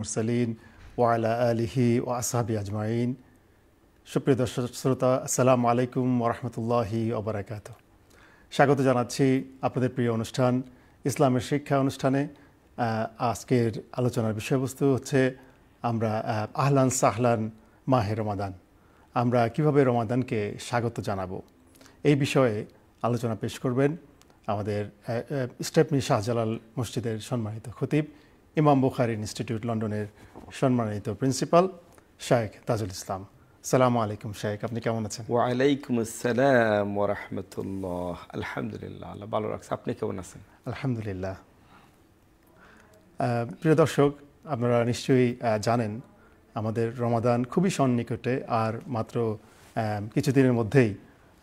মুরসালিন ওয়ালা আলিহি ও আসহাবি আজমাইন সুপ্রিয় দর্শক শ্রোতা আসসালামু আলাইকুম ওরহমতুল্লাহি ওবরাকাত স্বাগত জানাচ্ছি আপনাদের প্রিয় অনুষ্ঠান ইসলামের শিক্ষা অনুষ্ঠানে আজকের আলোচনার বিষয়বস্তু হচ্ছে আমরা আহলান সাহলান মাহে রমাদান আমরা কিভাবে রমাদানকে স্বাগত জানাবো এই বিষয়ে আলোচনা পেশ করবেন আমাদের স্টেপনি শাহজালাল মসজিদের সম্মানিত খতিব ইমাম বুখারি ইনস্টিটিউট লন্ডনের সম্মানিত প্রিন্সিপাল শায়েখ তাজুল ইসলাম সালামু আলাইকুম শায়েখ আপনি কেমন আছেন ওয়ালাইকুম আসসালাম ওরহমতুল্লাহ আলহামদুলিল্লাহ আল্লাহ ভালো রাখছে আপনি কেমন আছেন আলহামদুলিল্লাহ প্রিয় দর্শক আপনারা নিশ্চয়ই জানেন আমাদের রমাদান খুবই সন্নিকটে আর মাত্র কিছুদিনের মধ্যেই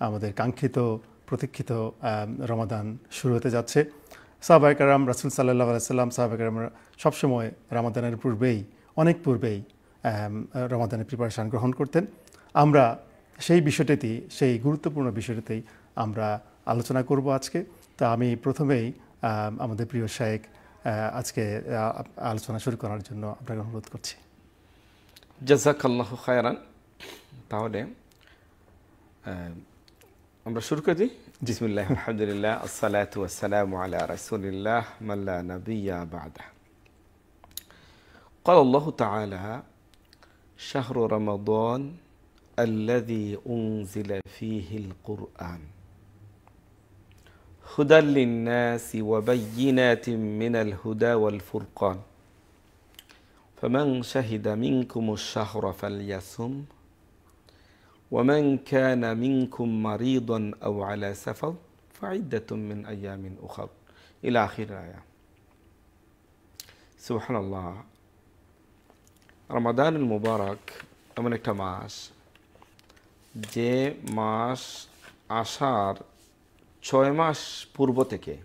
আমাদের কাঙ্ক্ষিত প্রতীক্ষিত রমাদান শুরু হতে যাচ্ছে সাহাবাহাম রাসুল সাল্লাহ আলাইসাল্লাম সাহাবাহাম সবসময় রামাদানের পূর্বেই অনেক পূর্বেই রমাদানের প্রিপারেশান গ্রহণ করতেন আমরা সেই বিষয়টিতেই সেই গুরুত্বপূর্ণ বিষয়টিতেই আমরা আলোচনা করব আজকে তা আমি প্রথমেই আমাদের প্রিয় শায়েক আজকে আলোচনা শুরু করার জন্য আপনাকে অনুরোধ করছি জাজাকাল্লাহ খায়ারান তাহলে আমরা শুরু করে দিই بسم الله والحمد لله الصلاة والسلام على رسول الله من لا نبي بعده قال الله تعالى شهر رمضان الذي أنزل فيه القرآن هدى للناس وبينات من الهدى والفرقان فمن شهد منكم الشهر فليصم ومن كان منكم مريضا أو على سفر فعدة من أيام أخر إلى آخر الآية سبحان الله رمضان المبارك امنا كماش جي ماش عشار شوي ماش بوربوتك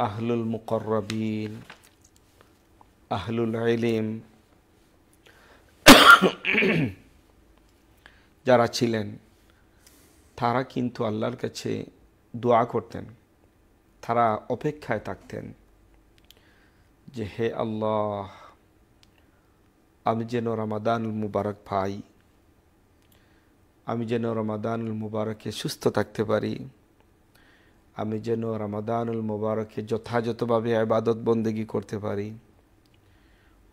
أهل المقربين أهل العلم যারা ছিলেন তারা কিন্তু আল্লাহর কাছে দোয়া করতেন তারা অপেক্ষায় থাকতেন যে হে আল্লাহ আমি যেন রমাদানুল মুবারক পাই আমি যেন রমাদানুল মুবারকে সুস্থ থাকতে পারি আমি যেন রমাদানুল মুবারকে যথাযথভাবে আবাদত বন্দেগী করতে পারি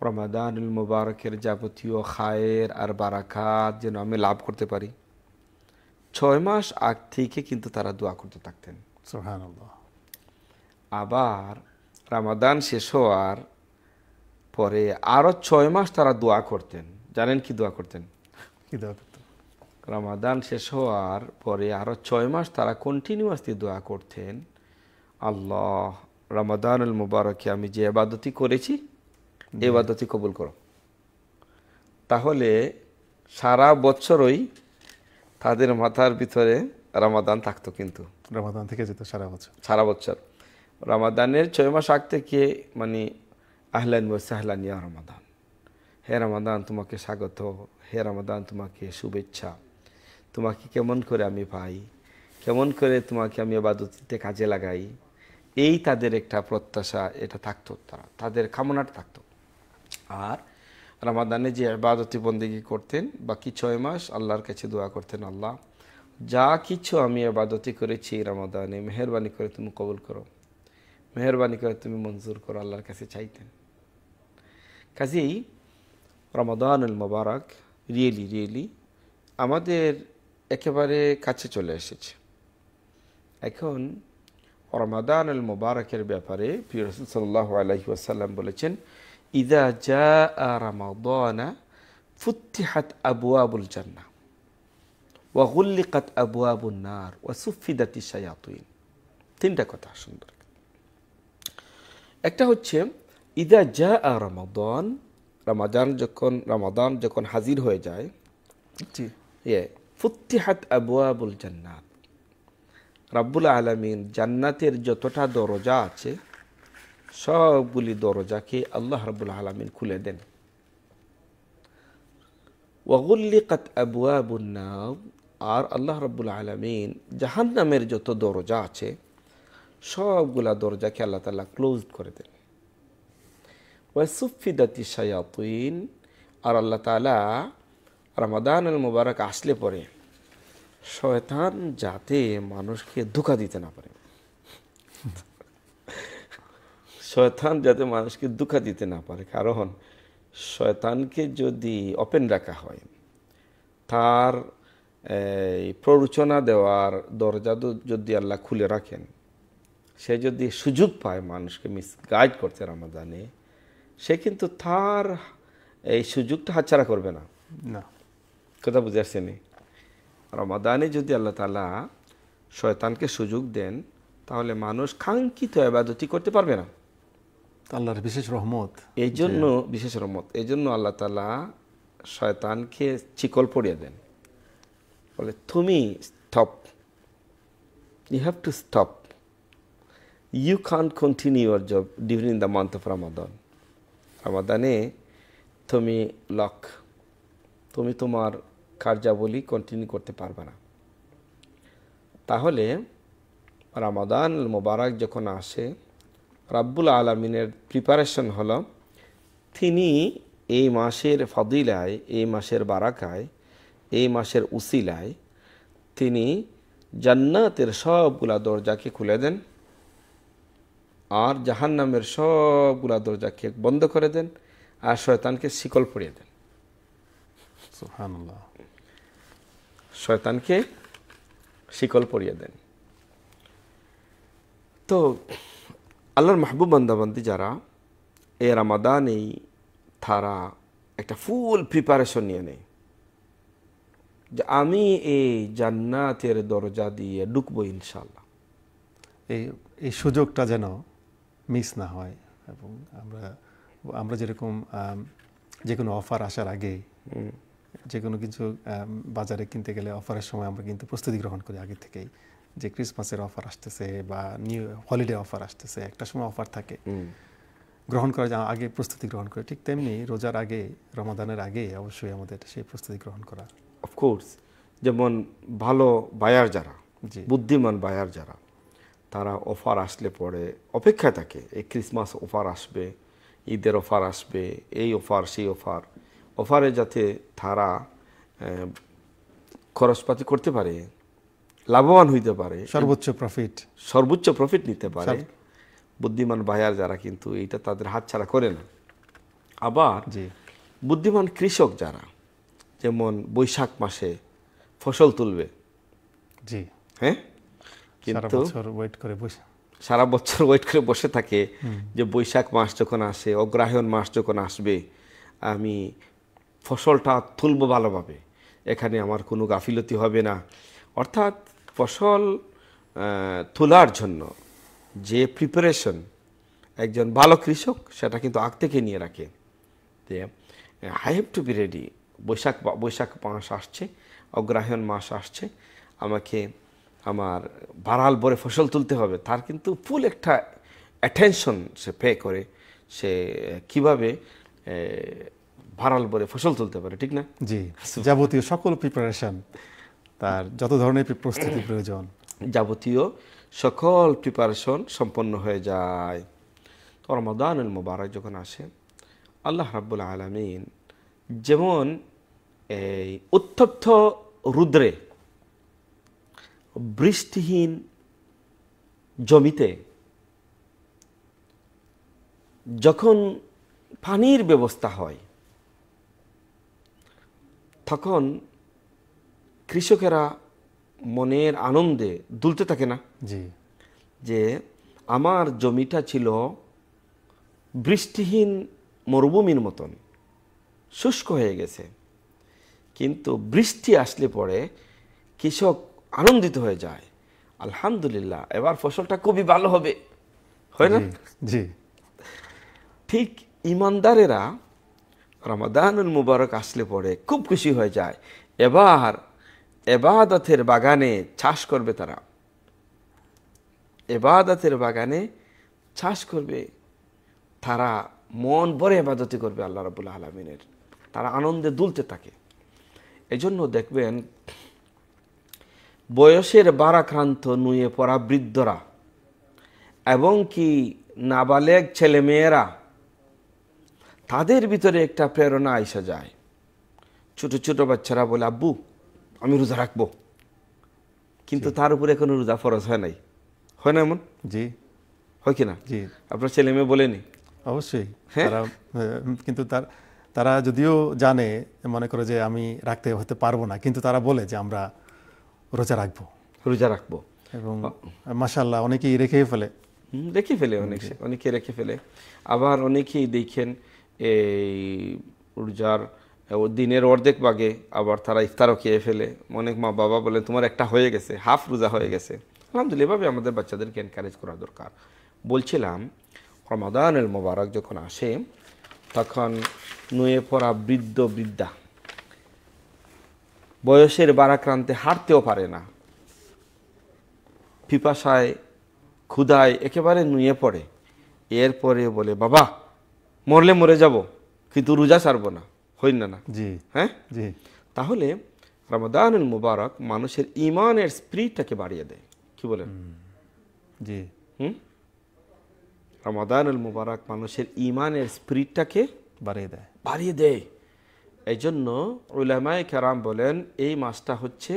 রমাদানুল মুবারকের যাবতীয় খায়ের আর বারাকাত যেন আমি লাভ করতে পারি ছয় মাস আগ থেকে কিন্তু তারা দোয়া করতে থাকতেন আবার রামাদান শেষ হওয়ার পরে আরও ছয় মাস তারা দোয়া করতেন জানেন কি দোয়া করতেন কি দোয়া করতেন রামাদান শেষ হওয়ার পরে আরও ছয় মাস তারা কন্টিনিউয়াসলি দোয়া করতেন আল্লাহ রামাদানুল মুবারকে আমি যে আবাদতি করেছি এই বাদতি কবুল করো তাহলে সারা বছরই তাদের মাথার ভিতরে রামাদান থাকতো কিন্তু রামাদান থেকে যেত সারা বছর সারা বছর রামাদানের ছয় মাস আগ থেকে মানে আহলান আহলান ইয়া রামাদান হে রামাদান তোমাকে স্বাগত হে রামাদান তোমাকে শুভেচ্ছা তোমাকে কেমন করে আমি পাই কেমন করে তোমাকে আমি আবাদতিতে কাজে লাগাই এই তাদের একটা প্রত্যাশা এটা থাকতো তারা তাদের কামনাটা থাকতো আর রামাদানে যে আবাদতি বন্দিগি করতেন বাকি ছয় মাস আল্লাহর কাছে দোয়া করতেন আল্লাহ যা কিছু আমি আবাদতি করেছি রামাদানে মেহরবানি করে তুমি কবুল করো মেহরবানি করে তুমি মঞ্জুর করো আল্লাহর কাছে চাইতেন কাজেই রমাদানুল মোবারক রিয়েলি রিয়েলি আমাদের একেবারে কাছে চলে এসেছে এখন রমাদানুল মোবারকের ব্যাপারে পিরসুল সাল্লাহ আলহি ওয়াসাল্লাম বলেছেন ইদা জা রামাদানা ফুত্তিহাত আবু আবুল জান্না ওয়াগুল্লিকাত আবু আবুল নার ওয়া সুফিদাতি সায়াতুইন তিনটা কথা সুন্দর একটা হচ্ছে ইদা জা আ রামাদান রামাদান যখন রামাদান যখন হাজির হয়ে যায় জি ইয়ে ফুত্তিহাত আবু আবুল জান্নাত রাব্বুল আলমিন জান্নাতের যতটা দরজা আছে সবগুলি দরজাকে আল্লাহ রবুল আলমিন খুলে দেন ওয়াগুল্লিকাত আবুয়া বুন্নাম আর আল্লাহ রবুল আলমিন জাহান নামের যত দরজা আছে সবগুলা দরজাকে আল্লাহ তালা ক্লোজ করে দেন ওয়াসুফিদাতি শায়াতুইন আর আল্লাহ তালা রমাদান মুবারক আসলে পরে শয়তান যাতে মানুষকে ধোকা দিতে না পারে শয়তান যাতে মানুষকে দুঃখা দিতে না পারে কারণ শয়তানকে যদি ওপেন রাখা হয় তার প্ররোচনা দেওয়ার দরজা যদি আল্লাহ খুলে রাখেন সে যদি সুযোগ পায় মানুষকে মিস গাইড করতে রামাদানে সে কিন্তু তার এই সুযোগটা হাতছাড়া করবে না না কথা বুঝে আসছেনি রমাদানে যদি আল্লাহ তালা শয়তানকে সুযোগ দেন তাহলে মানুষ কাঙ্ক্ষিত অ্যাবাদতি করতে পারবে না আল্লাহর বিশেষ রহমত এই জন্য বিশেষ রহমত এই জন্য আল্লাহ তালা শয়তানকে চিকল পড়িয়ে দেন বলে তুমি stop you have to stop you can continue your job during the month of Ramadan রামাদানে তুমি লক তুমি তোমার কার্যাবলী কন্টিনিউ করতে পারবে না তাহলে রামাদান মোবারক যখন আসে রাব্বুল আলমিনের প্রিপারেশন হল তিনি এই মাসের ফদিলায় এই মাসের বারাকায় এই মাসের উসিলায় তিনি জান্নাতের সবগুলা দরজাকে খুলে দেন আর জাহান্নামের সবগুলা দরজাকে বন্ধ করে দেন আর শয়তানকে শিকল পরিয়ে দেন শয়তানকে শিকল পরিয়ে দেন তো আল্লাহর মাহবুব বান্দাবান্দি যারা এ রামাদানেই তারা একটা ফুল প্রিপারেশন নিয়ে নেয় যে আমি এই জান্নাতের দরজা দিয়ে ঢুকবো ইনশাল্লাহ এই এই সুযোগটা যেন মিস না হয় এবং আমরা আমরা যেরকম যে কোনো অফার আসার আগে যে কোনো কিছু বাজারে কিনতে গেলে অফারের সময় আমরা কিন্তু প্রস্তুতি গ্রহণ করি আগে থেকেই যে ক্রিসমাসের অফার আসতেছে বা নিউ হলিডে অফার আসতেছে একটা সময় অফার থাকে গ্রহণ করা যা আগে প্রস্তুতি গ্রহণ করে ঠিক তেমনি রোজার আগে রমাদানের আগে অবশ্যই আমাদের সেই প্রস্তুতি গ্রহণ করা অফকোর্স যেমন ভালো বায়ার যারা বুদ্ধিমান বায়ার যারা তারা অফার আসলে পরে অপেক্ষায় থাকে এই ক্রিসমাস অফার আসবে ঈদের অফার আসবে এই অফার সেই অফার অফারে যাতে তারা খরচপাতি করতে পারে লাভবান হইতে পারে সর্বোচ্চ প্রফিট সর্বোচ্চ প্রফিট নিতে পারে বুদ্ধিমান বায়ার যারা কিন্তু এইটা তাদের হাতছাড়া করে না আবার বুদ্ধিমান কৃষক যারা যেমন বৈশাখ মাসে ফসল তুলবে জি হ্যাঁ কিন্তু ওয়েট করে বসে সারা বছর ওয়েট করে বসে থাকে যে বৈশাখ মাস যখন আসে অগ্রায়ণ মাস যখন আসবে আমি ফসলটা তুলব ভালোভাবে এখানে আমার কোনো গাফিলতি হবে না অর্থাৎ ফসল তোলার জন্য যে প্রিপারেশন একজন ভালো কৃষক সেটা কিন্তু আগ থেকে নিয়ে রাখে যে I have to be ready Baishakh Baishakh মাস আসছে অগ্রাহায়ণ মাস আসছে আমাকে আমার ভাড়াল ভরে ফসল তুলতে হবে তার কিন্তু ফুল একটা অ্যাটেনশন সে পে করে সে কিভাবে ভাড়াল ভরে ফসল তুলতে পারে ঠিক না জি যাবতীয় সকল প্রিপারেশন তার যত ধরনের প্রস্তুতি প্রয়োজন যাবতীয় সকল প্রিপারেশন সম্পন্ন হয়ে যায় তো রমাদানুল মুবারক যখন আসে আল্লাহ রাব্বুল আলমিন যেমন এই উত্তপ্ত রুদ্রে বৃষ্টিহীন জমিতে যখন পানির ব্যবস্থা হয় তখন কৃষকেরা মনের আনন্দে দুলতে থাকে না জি যে আমার জমিটা ছিল বৃষ্টিহীন মরুভূমির মতন শুষ্ক হয়ে গেছে কিন্তু বৃষ্টি আসলে পরে কৃষক আনন্দিত হয়ে যায় আলহামদুলিল্লাহ এবার ফসলটা খুবই ভালো হবে হয় না জি ঠিক ইমানদারেরা রমাদানুল মুবারক আসলে পরে খুব খুশি হয়ে যায় এবার এবাদতের বাগানে চাষ করবে তারা এবাদতের বাগানে চাষ করবে তারা মন ভরে এবাদতি করবে আল্লাহ রাবুল আলমিনের তারা আনন্দে দুলতে থাকে এজন্য দেখবেন বয়সের বারাক্রান্ত নুয়ে পড়া বৃদ্ধরা এবং কি নাবালেগ ছেলেমেয়েরা তাদের ভিতরে একটা প্রেরণা আইসা যায় ছোট ছোট বাচ্চারা বলে আব্বু আমি রোজা রাখবো কিন্তু তার উপরে এখনো রোজা ফরজ হয় নাই হয় না এমন জি হয় কি না জি আপনার ছেলে মেয়ে বলেনি অবশ্যই হ্যাঁ? কিন্তু তার তারা যদিও জানে মনে করে যে আমি রাখতে হতে পারবো না কিন্তু তারা বলে যে আমরা রোজা রাখবো রোজা রাখবো এবং মাসাল্লাহ অনেকেই রেখেই ফেলে রেখে ফেলে অনেকে অনেকে রেখে ফেলে আবার অনেকেই দেখেন এই রোজার দিনের অর্ধেক বাগে আবার তারা ইফতারও খেয়ে ফেলে অনেক মা বাবা বলে তোমার একটা হয়ে গেছে হাফ রোজা হয়ে গেছে আলহামদুলিল্লাহ এভাবে আমাদের বাচ্চাদেরকে এনকারেজ করা দরকার বলছিলাম রমাদানুল মোবারক যখন আসে তখন নুয়ে পড়া বৃদ্ধ বৃদ্ধা বয়সের বারাক্রান্তে হাঁটতেও পারে না পিপাসায় ক্ষুদায় একেবারে নুয়ে পড়ে এরপরে বলে বাবা মরলে মরে যাব কিন্তু রোজা ছাড়বো না হইল না জি হ্যাঁ জি তাহলে রমাদানুল মুবারক মানুষের ইমানের স্প্রিটটাকে বাড়িয়ে দেয় কি বলেন জি হুম রমাদানুল মুবারক মানুষের ইমানের স্প্রিটটাকে বাড়িয়ে দেয় বাড়িয়ে দেয় এই জন্য উলামায় কারাম বলেন এই মাসটা হচ্ছে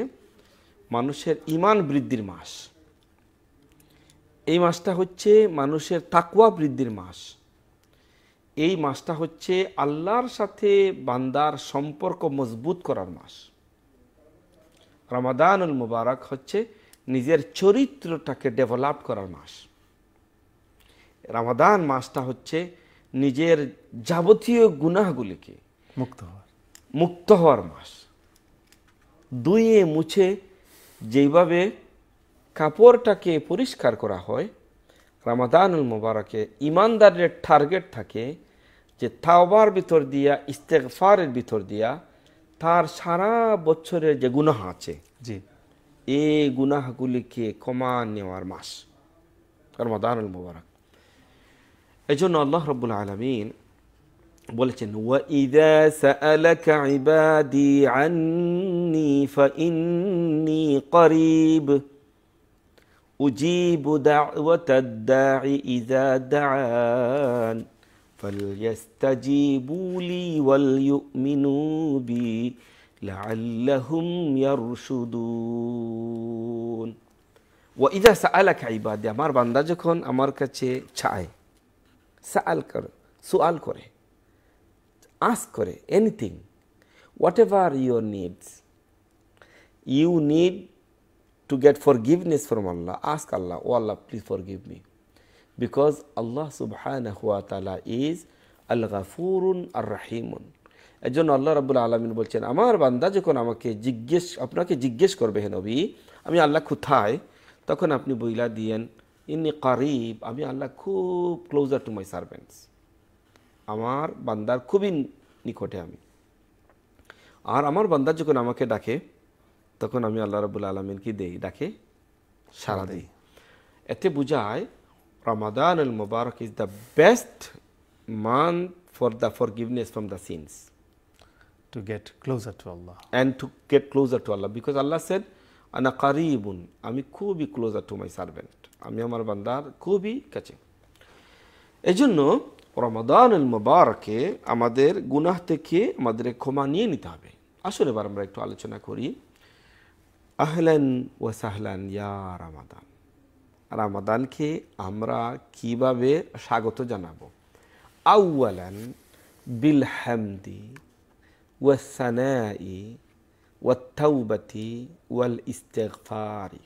মানুষের ইমান বৃদ্ধির মাস এই মাসটা হচ্ছে মানুষের তাকুয়া বৃদ্ধির মাস এই মাসটা হচ্ছে আল্লাহর সাথে বান্দার সম্পর্ক মজবুত করার মাস রমাদানুল মুবারক হচ্ছে নিজের চরিত্রটাকে ডেভেলপ করার মাস রামাদান মাসটা হচ্ছে নিজের যাবতীয় গুনাহগুলিকে মুক্ত হওয়ার মুক্ত হওয়ার মাস দুয়ে মুছে যেইভাবে কাপড়টাকে পরিষ্কার করা হয় রামাদানুল মুবারকে ইমানদারের টার্গেট থাকে যে তাওবার ভিতর দিয়া ইস্তেকফারের ভিতর দিয়া তার সারা বছরের যে গুনাহ আছে জি এই গুনাহগুলিকে কমা নেওয়ার মাস রমাদানুল মুবারক এই জন্য আল্লাহ রব্বুল আলমিন বলেছেন وَإِذَا سَأَلَكَ عِبَادِي عَنِّي فَإِنِّي قَرِيبٌ أُجِيبُ فليستجيبوا لي وليؤمنوا بي لعلهم يرشدون وإذا سألك عبادي আমার বান্দা যখন আমার কাছে চায় سأل করে সুয়াল করে ask করে anything whatever your needs you need to get forgiveness from Allah ask Allah oh Allah please forgive me because Allah subhanahu wa ta'ala is al ghafurun ar rahimun এর জন্য আল্লাহ রাবুল আলমিন বলছেন আমার বান্দা যখন আমাকে জিজ্ঞেস আপনাকে জিজ্ঞেস করবে হে নবী আমি আল্লাহ কোথায় তখন আপনি বইলা দিয়েন ইনি কারিব আমি আল্লাহ খুব ক্লোজার টু মাই সার্ভেন্টস আমার বান্দার খুবই নিকটে আমি আর আমার বান্দা যখন আমাকে ডাকে তখন আমি আল্লাহ রাবুল আলমিনকে দেই ডাকে সারা দেই এতে বোঝায় Ramadan al Mubarak is the best month for the forgiveness from the sins. To get closer to Allah. And to get closer to Allah because Allah said, Ana qaribun, Ami kubi closer to my servant. আমি আমার বান্দার খুবই কাছে এজন্য রমাদান আল মুবারকে আমাদের গুনাহ থেকে আমাদের ক্ষমা নিয়ে নিতে হবে আসলে এবার আমরা একটু আলোচনা করি আহলেন ওয়াসাহলান ইয়া রামাদান রামাদানকে আমরা কিভাবে স্বাগত জানাবো আউ্বালান হামদি ওয়াসানাই ওয়াত্তাউবাতি ওয়াল ইস্তেকফারি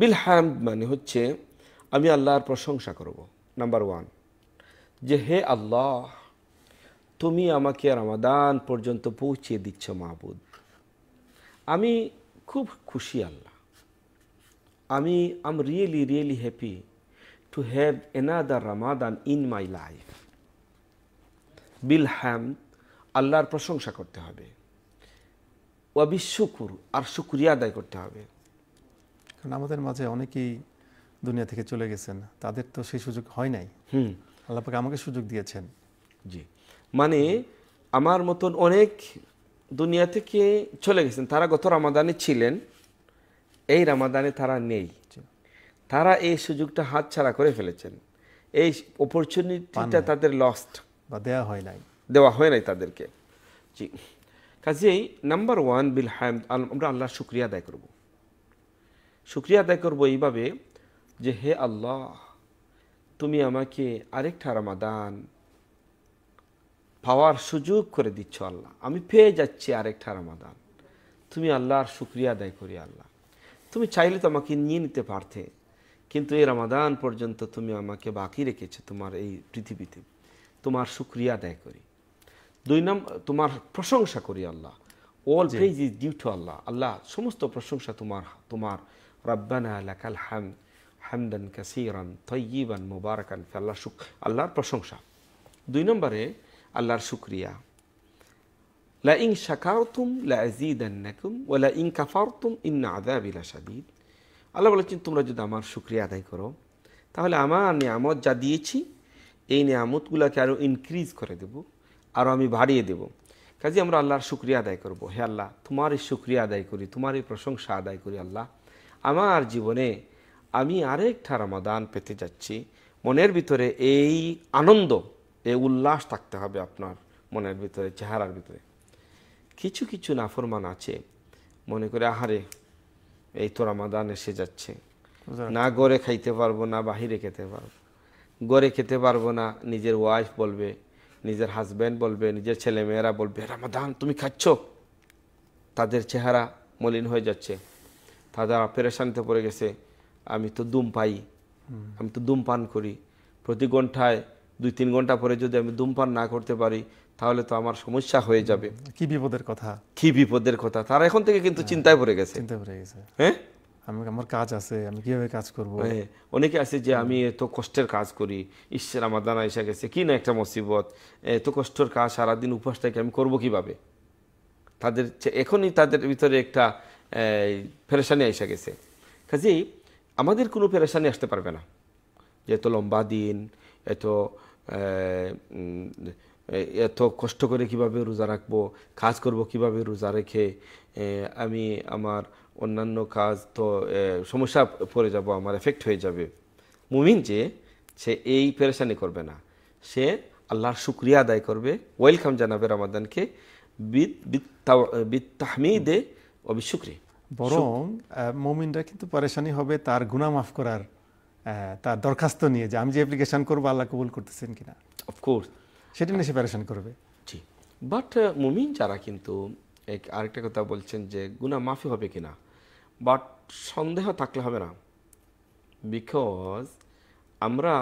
বিলহামদ মানে হচ্ছে আমি আল্লাহর প্রশংসা করব নাম্বার ওয়ান যে হে আল্লাহ তুমি আমাকে রামাদান পর্যন্ত পৌঁছে দিচ্ছ মাহবুদ আমি খুব খুশি আল্লাহ আমি am really really happy to have another Ramadan in my life বিল হ্যাম আল্লাহর প্রশংসা করতে হবে অবিশুকুর আর শুক্রিয়া আদায় করতে হবে কারণ আমাদের মাঝে অনেকেই দুনিয়া থেকে চলে গেছেন তাদের তো সেই সুযোগ হয় নাই হুম আল্লাপাকে আমাকে সুযোগ দিয়েছেন জি মানে আমার মতন অনেক দুনিয়া থেকে চলে গেছেন তারা গত রামাদানে ছিলেন এই রামাদানে তারা নেই তারা এই সুযোগটা হাতছাড়া করে ফেলেছেন এই অপরচুনিটিটা তাদের লস্ট বা দেওয়া হয় নাই দেওয়া হয় নাই তাদেরকে জি কাজেই নাম্বার ওয়ান বিল হ্যাম আমরা আল্লাহর শুক্রিয়া আদায় করব শুক্রিয়া আদায় করবো এইভাবে যে হে আল্লাহ তুমি আমাকে আরেকটা রামাদান পাওয়ার সুযোগ করে দিচ্ছ আল্লাহ আমি পেয়ে যাচ্ছি আরেকটা রামাদান তুমি আল্লাহর শুক্রিয়া আদায় করি আল্লাহ তুমি চাইলে তো আমাকে নিয়ে নিতে পারতে কিন্তু এই রামাদান পর্যন্ত তুমি আমাকে বাকি রেখেছে তোমার এই পৃথিবীতে তোমার সুক্রিয়া আদায় করি দুই নাম তোমার প্রশংসা করি Allah all praise is due to Allah Allah সমস্ত প্রশংসা তোমার তোমার রব্বানাল লাকাল হাম হামদান কাসিরান তৈবান মুবারকান আল্লাহ আল্লাহর প্রশংসা দুই নম্বরে আল্লাহর শুক্রিয়া লাইং শাকারতুম লাজিদান্নাকুম ও লাইং কাফারতুম ইন্না আদাবিলা সাদিদ আল্লাহ বলেছেন তোমরা যদি আমার শুক্রিয়া আদায় করো তাহলে আমার নিয়ামত যা দিয়েছি এই নিয়ামতগুলোকে আরও ইনক্রিজ করে দেব আরও আমি বাড়িয়ে দেব কাজে আমরা আল্লাহর শুক্রিয়া আদায় করব হে আল্লাহ তোমারই শুক্রিয়া আদায় করি তোমারই প্রশংসা আদায় করি আল্লাহ আমার জীবনে আমি আরেকটা রমাদান পেতে যাচ্ছি মনের ভিতরে এই আনন্দ এই উল্লাস থাকতে হবে আপনার মনের ভিতরে চেহারার ভিতরে কিছু কিছু নাফরমান আছে মনে করে আহারে এই তো রামাদান এসে যাচ্ছে না গড়ে খাইতে পারবো না বাহিরে খেতে পারবো গড়ে খেতে পারবো না নিজের ওয়াইফ বলবে নিজের হাজব্যান্ড বলবে নিজের ছেলেমেয়েরা বলবে রামাদান তুমি খাচ্ছ তাদের চেহারা মলিন হয়ে যাচ্ছে তাদের পেরেশানিতে পড়ে গেছে আমি তো দুম পাই আমি তো দুম পান করি প্রতি ঘন্টায় দুই তিন ঘন্টা পরে যদি আমি ধূমপান না করতে পারি তাহলে তো আমার সমস্যা হয়ে যাবে কি বিপদের কথা কি বিপদের কথা তারা এখন থেকে কিন্তু হ্যাঁ, চিন্তায় পড়ে গেছে চিন্তায় পড়ে গেছে হ্যাঁ আমি আমার কাজ আছে আমি কিভাবে কাজ করব হ্যাঁ, অনেকে আছে যে আমি এত কষ্টের কাজ করি ঈশ্বর আমার দানা এসে গেছে কি না একটা মুসিবত এত কষ্টের কাজ সারাদিন উপাস থেকে আমি করবো কিভাবে তাদের এখনই তাদের ভিতরে একটা ফেরেশানি এসে গেছে কাজেই আমাদের কোনো ফেরেশানি আসতে পারবে না যে এত লম্বা দিন এত এত কষ্ট করে কিভাবে রোজা রাখবো কাজ করব কিভাবে রোজা রেখে আমি আমার অন্যান্য কাজ তো সমস্যা পড়ে যাব আমার এফেক্ট হয়ে যাবে মুমিন যে সে এই পেরেশানি করবে না সে আল্লাহর শুক্রিয়া আদায় করবে ওয়েলকাম জানাবে রামাদানকে বিত্তাহমিদে অবিশুক্রি বরং মমিনরা কিন্তু পরেশানি হবে তার গুণা মাফ করার তার দরখাস্ত নিয়ে যে আমি যে অ্যাপ্লিকেশন করবো আল্লাহ কবুল করতেছেন কিনা অফকোর্স সেটা নিয়ে সে প্যারেশন করবে জি বাট uh, মুমিন যারা কিন্তু এক আরেকটা কথা বলছেন যে গুণা মাফি হবে কিনা বাট সন্দেহ থাকলে হবে না বিকজ আমরা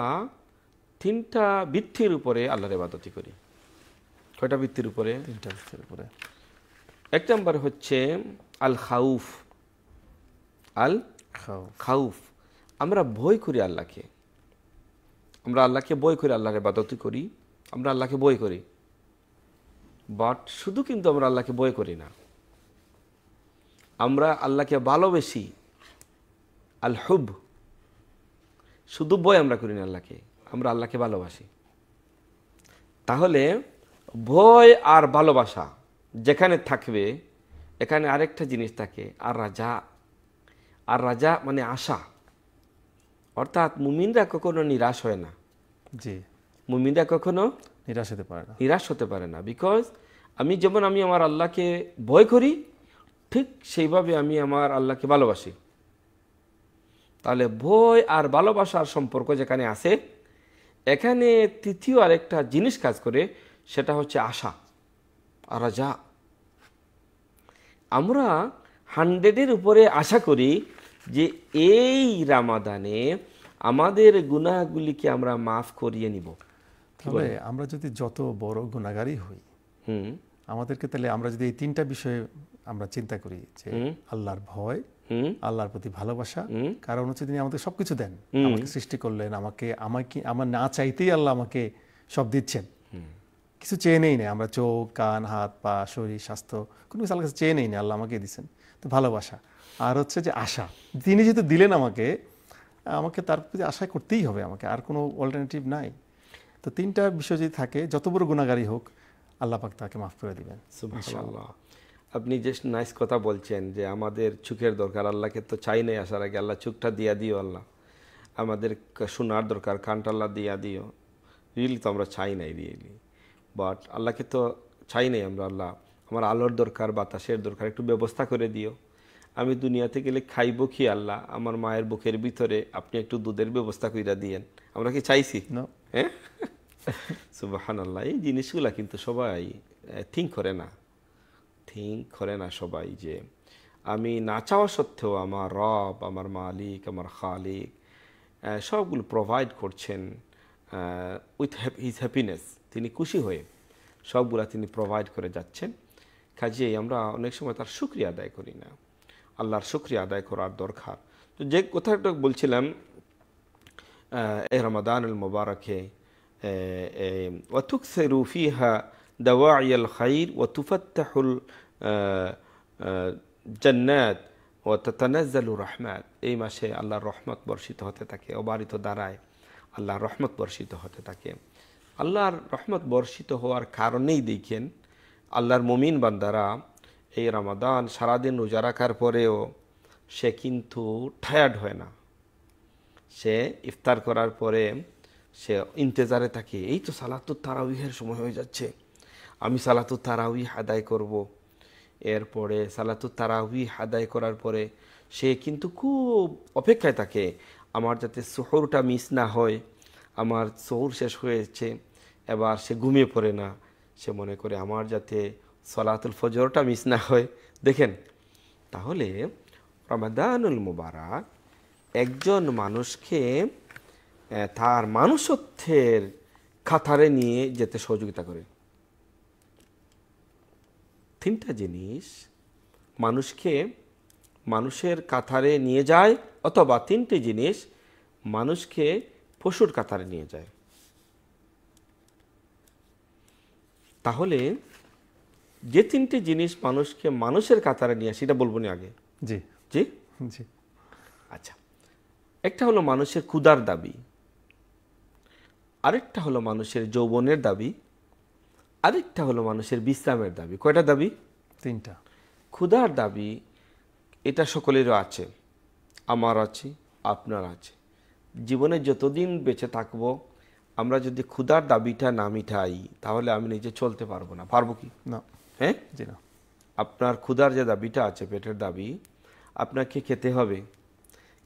তিনটা বৃত্তির উপরে আল্লাহর ইবাদতি করি কয়টা বৃত্তির উপরে তিনটা বৃত্তির উপরে এক নম্বর হচ্ছে আল খাউফ আল খাউফ আমরা বই করি আল্লাহকে আমরা আল্লাহকে বই করি আল্লাহরে বাদতি করি আমরা আল্লাহকে বই করি বাট শুধু কিন্তু আমরা আল্লাহকে বই করি না আমরা আল্লাহকে ভালোবেসি আল হুব শুধু বই আমরা করি না আল্লাহকে আমরা আল্লাহকে ভালোবাসি তাহলে ভয় আর ভালোবাসা যেখানে থাকবে এখানে আরেকটা জিনিস থাকে আর রাজা আর রাজা মানে আশা অর্থাৎ মুমিনরা কখনো নিরাশ হয় না জি মুমিনরা কখনো নিরাশ হতে পারে না নিরাশ হতে পারে না বিকজ আমি যেমন আমি আমার আল্লাহকে ভয় করি ঠিক সেইভাবে আমি আমার আল্লাহকে ভালোবাসি তাহলে ভয় আর ভালোবাসার সম্পর্ক যেখানে আছে এখানে তৃতীয় আরেকটা জিনিস কাজ করে সেটা হচ্ছে আশা আর যা আমরা হান্ড্রেডের উপরে আশা করি যে এই রামাদানে আমাদের গুনাগুলিকে আমরা মাফ করিয়ে নিব তাহলে আমরা যদি যত বড় গুণাগারই হই হুম আমাদেরকে তাহলে আমরা যদি এই তিনটা বিষয়ে আমরা চিন্তা করি যে আল্লাহর ভয় আল্লাহর প্রতি ভালোবাসা কারণ হচ্ছে তিনি আমাদের সবকিছু দেন আমাকে সৃষ্টি করলেন আমাকে আমাকে আমার না চাইতেই আল্লাহ আমাকে সব দিচ্ছেন কিছু চেয়ে নেই নেই আমরা চোখ কান হাত পা শরীর স্বাস্থ্য কোনো কিছু আল্লাহ কাছে চেয়ে নেই না আল্লাহ আমাকে দিচ্ছেন তো ভালোবাসা আর হচ্ছে যে আশা তিনি যেহেতু দিলেন আমাকে আমাকে তার প্রতি আশা করতেই হবে আমাকে আর কোনো অল্টারনেটিভ নাই তো তিনটা বিষয় যদি থাকে যত বড় গুণাগারী হোক আল্লাহ তাকে মাফ করে দেবেন আপনি যে নাইস কথা বলছেন যে আমাদের চুখের দরকার আল্লাহকে তো চাই নাই আসার আগে আল্লাহ চোখটা দিয়া দিও আল্লাহ আমাদের শোনার দরকার কানটা আল্লাহ দিয়া দিও রিয়েলি তো আমরা চাই নাই রিয়েলি বাট আল্লাহকে তো চাই নাই আমরা আল্লাহ আমার আলোর দরকার বাতাসের দরকার একটু ব্যবস্থা করে দিও আমি দুনিয়াতে গেলে খাইব কি আল্লাহ আমার মায়ের বুকের ভিতরে আপনি একটু দুধের ব্যবস্থা কইরা দিয়েন আমরা কি চাইছি হ্যাঁ আল্লাহ এই জিনিসগুলা কিন্তু সবাই থিঙ্ক করে না থিঙ্ক করে না সবাই যে আমি না চাওয়া সত্ত্বেও আমার রব আমার মালিক আমার খালিক সবগুলো প্রোভাইড করছেন উইথ হিজ হ্যাপিনেস তিনি খুশি হয়ে সবগুলা তিনি প্রোভাইড করে যাচ্ছেন কাজেই আমরা অনেক সময় তার সুক্রিয়া আদায় করি না আল্লাহর শুক্রিয়া আদায় করার দরকার তো যে কথাটা বলছিলাম এ রমাদানুল মোবারকে وتكثر খাইর ও الخير وتفتح ও وتتنزل الرحمات এই মাসে আল্লাহর রহমত বর্ষিত হতে থাকে অবারিত দ্বারায় আল্লাহর রহমত বর্ষিত হতে থাকে আল্লাহর রহমত বর্ষিত হওয়ার কারণেই দেখেন আল্লাহর মুমিন বান্দারা এই রমাদান সারাদিন রোজা রাখার পরেও সে কিন্তু টায়ার্ড হয় না সে ইফতার করার পরে সে ইন্তেজারে থাকে এই তো সালাতুর তারাউহের সময় হয়ে যাচ্ছে আমি সালাতুর তারাউই আদায় করব। এরপরে সালাতুর তারাউই আদায় করার পরে সে কিন্তু খুব অপেক্ষায় থাকে আমার যাতে শহরটা মিস না হয় আমার শহর শেষ হয়েছে এবার সে ঘুমিয়ে পড়ে না সে মনে করে আমার যাতে সলাতুল ফজরটা মিস না হয় দেখেন তাহলে রমাদানুল মুবারক একজন মানুষকে তার মানুষত্বের খাতারে নিয়ে যেতে সহযোগিতা করে তিনটা জিনিস মানুষকে মানুষের কাতারে নিয়ে যায় অথবা তিনটি জিনিস মানুষকে পশুর কাতারে নিয়ে যায় তাহলে যে তিনটি জিনিস মানুষকে মানুষের কাতারে নিয়ে আসে এটা বলবো আগে জি জি জি আচ্ছা একটা হলো মানুষের ক্ষুদার দাবি আরেকটা হলো মানুষের যৌবনের দাবি আরেকটা হলো মানুষের বিশ্রামের দাবি কয়টা দাবি তিনটা ক্ষুদার দাবি এটা সকলেরও আছে আমার আছে আপনার আছে জীবনে যতদিন বেঁচে থাকব আমরা যদি ক্ষুদার দাবিটা না মিঠাই তাহলে আমি নিজে চলতে পারবো না পারবো কি না হ্যাঁ আপনার ক্ষুধার যে দাবিটা আছে পেটের দাবি আপনাকে খেতে হবে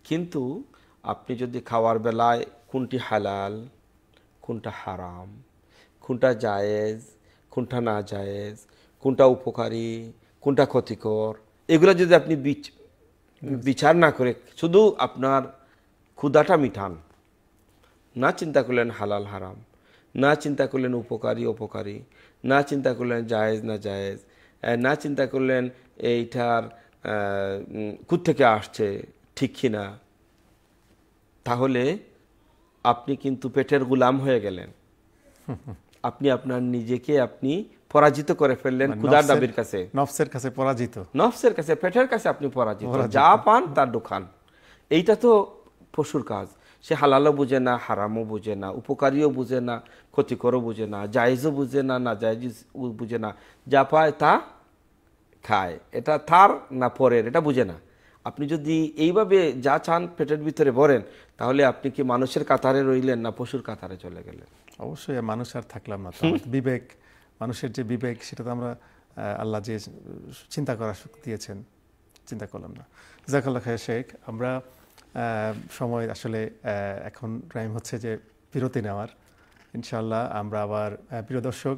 কিন্তু আপনি যদি খাওয়ার বেলায় কোনটি হালাল কোনটা হারাম কোনটা জায়েজ কোনটা না জায়েজ কোনটা উপকারী কোনটা ক্ষতিকর এগুলো যদি আপনি বিচার না করে শুধু আপনার ক্ষুধাটা মিঠান না চিন্তা করলেন হালাল হারাম না চিন্তা করলেন উপকারী অপকারী না চিন্তা করলেন জায়েজ না জায়েজ না চিন্তা করলেন এইটার থেকে আসছে ঠিক কি না তাহলে আপনি কিন্তু পেটের গুলাম হয়ে গেলেন আপনি আপনার নিজেকে আপনি পরাজিত করে ফেললেন খুদার মানে দাবির কাছে নফসের কাছে পরাজিত নফসের কাছে পেটের কাছে আপনি পরাজিত যা পান তার দোকান এইটা তো পশুর কাজ সে হালালও বুঝে না হারামও বুঝে না উপকারীও বুঝে না ক্ষতিকরও বুঝে না জায়েজও বুঝে না না জায়েজ বুঝে না যা পায় তা খায় এটা তার না পরের এটা বুঝে না আপনি যদি এইভাবে যা চান পেটের ভিতরে ভরেন তাহলে আপনি কি মানুষের কাতারে রইলেন না পশুর কাতারে চলে গেলেন অবশ্যই মানুষ আর থাকলাম না বিবেক মানুষের যে বিবেক সেটা তো আমরা আল্লাহ যে চিন্তা করার দিয়েছেন চিন্তা করলাম না জাকাল্লা খায় শেখ আমরা সময় আসলে এখন টাইম হচ্ছে যে বিরতি নেওয়ার ইনশাল্লাহ আমরা আবার প্রিয় দর্শক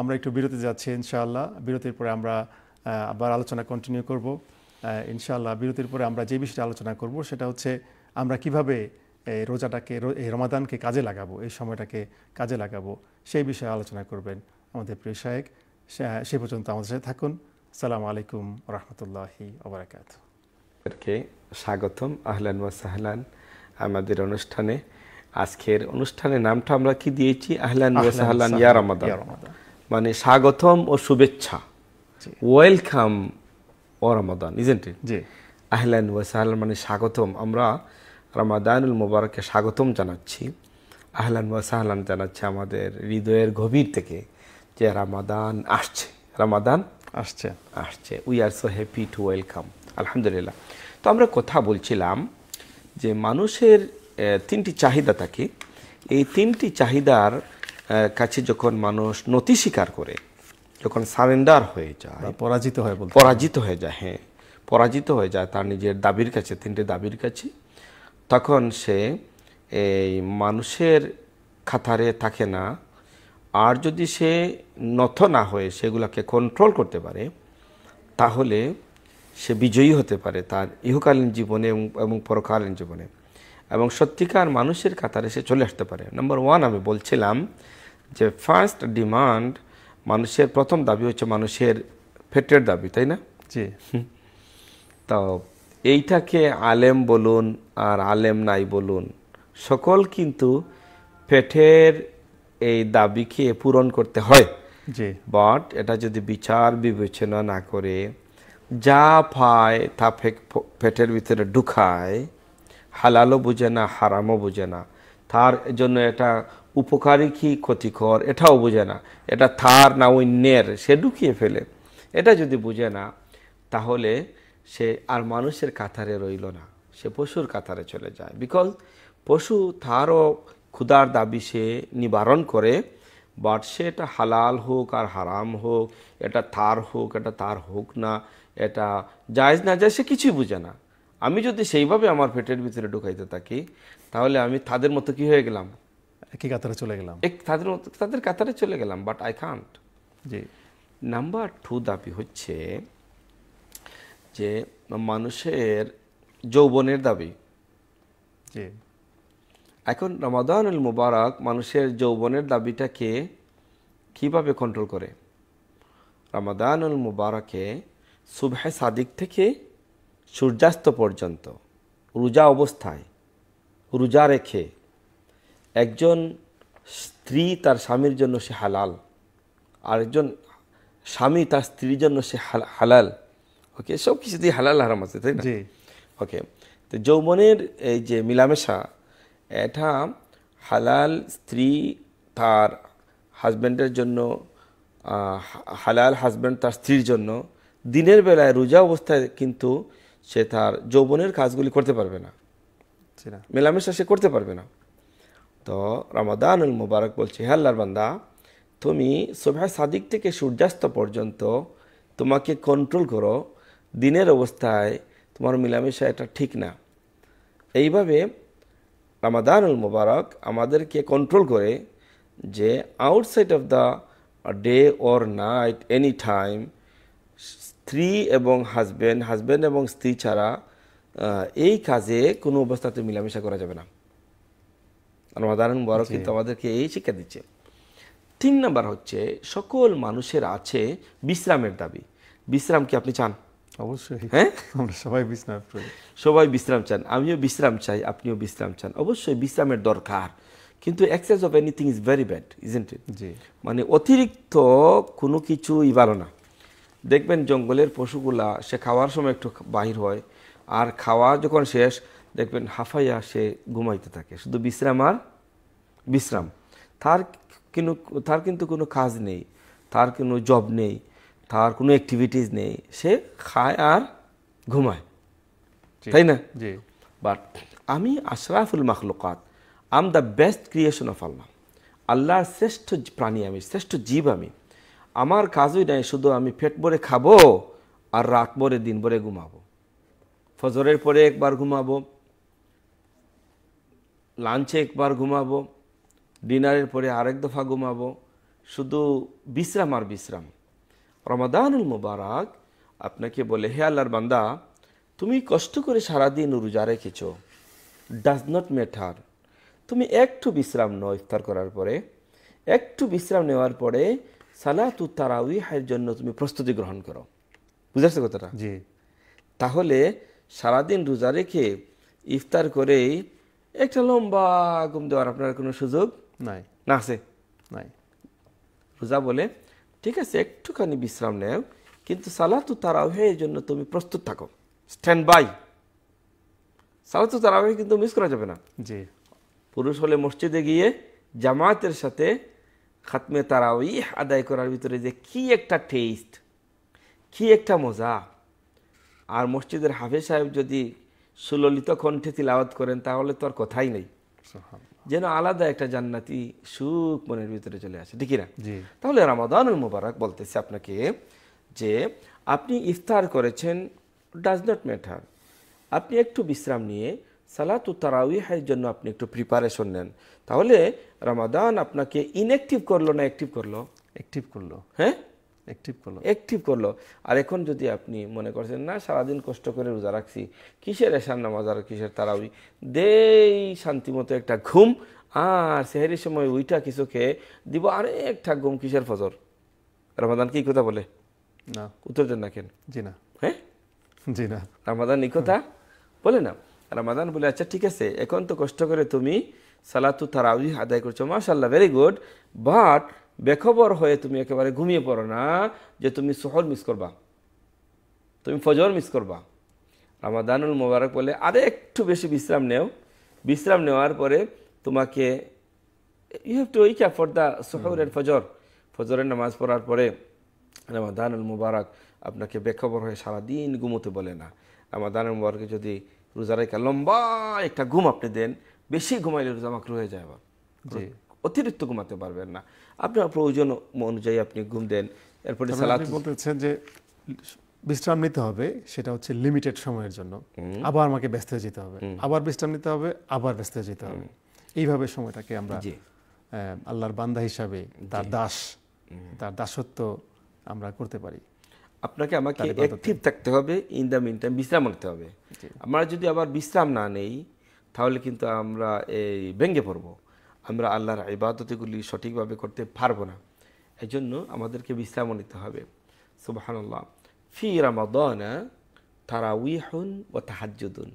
আমরা একটু বিরতি যাচ্ছি ইনশাআল্লাহ বিরতির পরে আমরা আবার আলোচনা কন্টিনিউ করব ইনশাআল্লাহ বিরতির পরে আমরা যে বিষয়টা আলোচনা করব সেটা হচ্ছে আমরা কিভাবে রোজাটাকে এই রমাদানকে কাজে লাগাবো এই সময়টাকে কাজে লাগাবো সেই বিষয়ে আলোচনা করবেন আমাদের প্রিয় সাহেক সে পর্যন্ত আমাদের সাথে থাকুন সালাম আলাইকুম রহমতুল্লাহি আবরাকাত স্বাগতম আহলান ওয়া সাহলান আমাদের অনুষ্ঠানে আজকের অনুষ্ঠানের নামটা আমরা কি দিয়েছি আহলান ওয়া সাহলান ইয়া রমাদান মানে স্বাগতম ও শুভেচ্ছা ওয়েলকাম ও রমাদান ইজেন্ট জি আহলান ওয়া সাহলান মানে স্বাগতম আমরা রমাদানুল মুবারকে স্বাগতম জানাচ্ছি আহলান ওয়া সাহলান জানাচ্ছে আমাদের হৃদয়ের গভীর থেকে যে রামাদান আসছে রামাদান আসছে আসছে we are so happy to welcome আলহামদুলিল্লাহ তো আমরা কথা বলছিলাম যে মানুষের তিনটি চাহিদা থাকে এই তিনটি চাহিদার কাছে যখন মানুষ নতি স্বীকার করে যখন সারেন্ডার হয়ে যায় পরাজিত হয় পরাজিত হয়ে যায় হ্যাঁ পরাজিত হয়ে যায় তার নিজের দাবির কাছে তিনটি দাবির কাছে তখন সে এই মানুষের খাতারে থাকে না আর যদি সে নথ না হয়ে সেগুলোকে কন্ট্রোল করতে পারে তাহলে সে বিজয়ী হতে পারে তার ইহকালীন জীবনে এবং পরকালীন জীবনে এবং সত্যিকার মানুষের কাতারে সে চলে আসতে পারে নম্বর ওয়ান আমি বলছিলাম যে ফার্স্ট ডিমান্ড মানুষের প্রথম দাবি হচ্ছে মানুষের ফেটের দাবি তাই না জি তো এইটাকে আলেম বলুন আর আলেম নাই বলুন সকল কিন্তু পেটের এই দাবিকে পূরণ করতে হয় জি বাট এটা যদি বিচার বিবেচনা না করে যা পায় তা পেটের ভিতরে ঢুকায় হালালও বুঝে না হারামও বুঝে না তার জন্য এটা উপকারী কি ক্ষতিকর এটাও বুঝে না এটা তার না অন্যের সে ঢুকিয়ে ফেলে এটা যদি বুঝে না তাহলে সে আর মানুষের কাতারে রইল না সে পশুর কাতারে চলে যায় বিকজ পশু তারও ক্ষুধার দাবি সে নিবারণ করে বাট সে এটা হালাল হোক আর হারাম হোক এটা তার হোক এটা তার হোক না এটা জায়জ না যায় সে কিছুই বুঝে না আমি যদি সেইভাবে আমার পেটের ভিতরে ঢুকাইতে থাকি তাহলে আমি তাদের মতো কি হয়ে গেলাম একই কাতারে চলে গেলাম এক তাদের মতো তাদের কাতারে চলে গেলাম বাট আই কান্ট জি নাম্বার টু দাবি হচ্ছে যে মানুষের যৌবনের দাবি জি এখন রমাদানুল মুবারক মানুষের যৌবনের দাবিটাকে কিভাবে কন্ট্রোল করে রমাদানুল মুবারকে সুবহে সাদিক থেকে সূর্যাস্ত পর্যন্ত রোজা অবস্থায় রোজা রেখে একজন স্ত্রী তার স্বামীর জন্য সে হালাল আরেকজন স্বামী তার স্ত্রীর জন্য সে হালাল ওকে সব কিছু দিয়ে হালাল হারাম আছে তাই না ওকে তো যৌবনের এই যে মিলামেশা এটা হালাল স্ত্রী তার হাজব্যান্ডের জন্য হালাল হাজব্যান্ড তার স্ত্রীর জন্য দিনের বেলায় রোজা অবস্থায় কিন্তু সে তার যৌবনের কাজগুলি করতে পারবে না মেলামেশা সে করতে পারবে না তো রামাদানুল মুবারক বলছে হে আল্লাহর বান্দা তুমি সোভা সাদিক থেকে সূর্যাস্ত পর্যন্ত তোমাকে কন্ট্রোল করো দিনের অবস্থায় তোমার মিলামেশা এটা ঠিক না এইভাবে রামাদানুল মুবারক আমাদেরকে কন্ট্রোল করে যে outside of the day or night any time স্ত্রী এবং হাজব্যান্ড হাজব্যান্ড এবং স্ত্রী ছাড়া এই কাজে কোনো অবস্থাতে মিলামেশা করা যাবে না রমাদান বড় কিন্তু আমাদেরকে এই শিক্ষা দিচ্ছে তিন নাম্বার হচ্ছে সকল মানুষের আছে বিশ্রামের দাবি বিশ্রাম কি আপনি চান অবশ্যই হ্যাঁ আমরা সবাই বিশ্রাম সবাই বিশ্রাম চান আমিও বিশ্রাম চাই আপনিও বিশ্রাম চান অবশ্যই বিশ্রামের দরকার কিন্তু excess of anything is very bad isn't it মানে অতিরিক্ত কোনো কিছুই ভালো না দেখবেন জঙ্গলের পশুগুলা সে খাওয়ার সময় একটু বাহির হয় আর খাওয়া যখন শেষ দেখবেন হাফাইয়া সে ঘুমাইতে থাকে শুধু বিশ্রাম আর বিশ্রাম তার কিন্তু তার কিন্তু কোনো কাজ নেই তার কোনো জব নেই তার কোনো অ্যাক্টিভিটিস নেই সে খায় আর ঘুমায় তাই না জি বাট আমি আশরাফুল মাখলুকাত am the best creation of Allah আল্লাহর শ্রেষ্ঠ প্রাণী আমি শ্রেষ্ঠ জীব আমি আমার কাজই নাই শুধু আমি পেট ভরে খাবো আর রাত ভরে দিন ভরে ঘুমাবো ফজরের পরে একবার ঘুমাবো লাঞ্চে একবার ঘুমাবো ডিনারের পরে আরেক দফা ঘুমাবো শুধু বিশ্রাম আর বিশ্রাম রমাদানুল মুবারক আপনাকে বলে হে আল্লাহর বান্দা তুমি কষ্ট করে সারাদিন রোজা রেখেছ ডাজ নট ম্যাটার তুমি একটু বিশ্রাম নয় ইফতার করার পরে একটু বিশ্রাম নেওয়ার পরে সালাতু তারাউিহের জন্য তুমি প্রস্তুতি গ্রহণ করো বুঝেছো কথাটা জি তাহলে সারাদিন রোজা রেখে ইফতার করেই একটা লম্বা ঘুম দেওয়ার আপনার কোনো সুযোগ নাই না আছে নাই রোজা বলে ঠিক আছে একটুখানি বিশ্রাম নেও কিন্তু সালাতু তারাউহের জন্য তুমি প্রস্তুত থাকো স্ট্যান্ড বাই সালাতু তারাউহে কিন্তু মিস করা যাবে না জি পুরুষ হলে মসজিদে গিয়ে জামায়াতের সাথে খাতমে তারা ওই আদায় করার ভিতরে যে কি একটা টেস্ট কি একটা মজা আর মসজিদের হাফেজ সাহেব যদি সুললিত কণ্ঠে তিলাওয়াত করেন তাহলে তো আর কথাই নেই যেন আলাদা একটা জান্নাতি সুখ মনের ভিতরে চলে আসে ঠিক না তাহলে রামাদান মুবারক বলতেছে আপনাকে যে আপনি ইফতার করেছেন ডাজ নট ম্যাটার আপনি একটু বিশ্রাম নিয়ে সালাতু তারাউহের জন্য আপনি একটু প্রিপারেশন নেন তাহলে রামাদান আপনাকে ইনএক্টিভ করলো না অ্যাক্টিভ করলো অ্যাক্টিভ করলো হ্যাঁ অ্যাক্টিভ করলো অ্যাক্টিভ করলো আর এখন যদি আপনি মনে করছেন না সারাদিন কষ্ট করে রোজা রাখছি কিসের এসার নামাজ আর কিসের তারাউি দেই শান্তিমতো একটা ঘুম আর সেহেরির সময় ওইটা কিছু খেয়ে দিব আর একটা ঘুম কিসের ফজর রামাদান কি কথা বলে না উত্তর দেন না কেন জি না হ্যাঁ জি না রামাদান কথা বলে না রামাদান বলে আচ্ছা ঠিক আছে এখন তো কষ্ট করে তুমি সালাতু তারাউি আদায় করছো মাশাল্লাহ ভেরি গুড বাট বেখবর হয়ে তুমি একেবারে ঘুমিয়ে পড়ো না যে তুমি সোহর মিস করবা তুমি ফজর মিস করবা রামাদানুল মোবারক বলে আরে একটু বেশি বিশ্রাম নেও বিশ্রাম নেওয়ার পরে তোমাকে you have to eat for the সোহর এর ফজর ফজরের নামাজ পড়ার পরে রামাদানুল মুবারক আপনাকে বেখবর হয়ে সারাদিন ঘুমোতে বলে না রামাদানুল মুবারকে যদি রোজা একটা লম্বা একটা ঘুম আপনি দেন বেশি ঘুমাইলে রোজা মাকরু হয়ে যায় আবার অতিরিক্ত ঘুমাতে পারবেন না আপনার প্রয়োজন অনুযায়ী আপনি ঘুম দেন এরপরে সালাত বলতেছেন যে বিশ্রাম নিতে হবে সেটা হচ্ছে লিমিটেড সময়ের জন্য আবার আমাকে ব্যস্ত হয়ে যেতে হবে আবার বিশ্রাম নিতে হবে আবার ব্যস্ত হয়ে যেতে হবে এইভাবে সময়টাকে আমরা আল্লাহর বান্দা হিসাবে তার দাস তার দাসত্ব আমরা করতে পারি আপনাকে আমাকে অ্যাক্টিভ থাকতে হবে ইন দ্য মিন টাইম বিশ্রাম নিতে হবে আমরা যদি আবার বিশ্রাম না নেই তাহলে কিন্তু আমরা এই ভেঙে পড়ব আমরা আল্লাহর ইবাদতগুলি সঠিকভাবে করতে পারবো না এই জন্য আমাদেরকে বিশ্রামও নিতে হবে সুবাহান্লাহ ফি উই তারাউহন ও তাহাজুদুন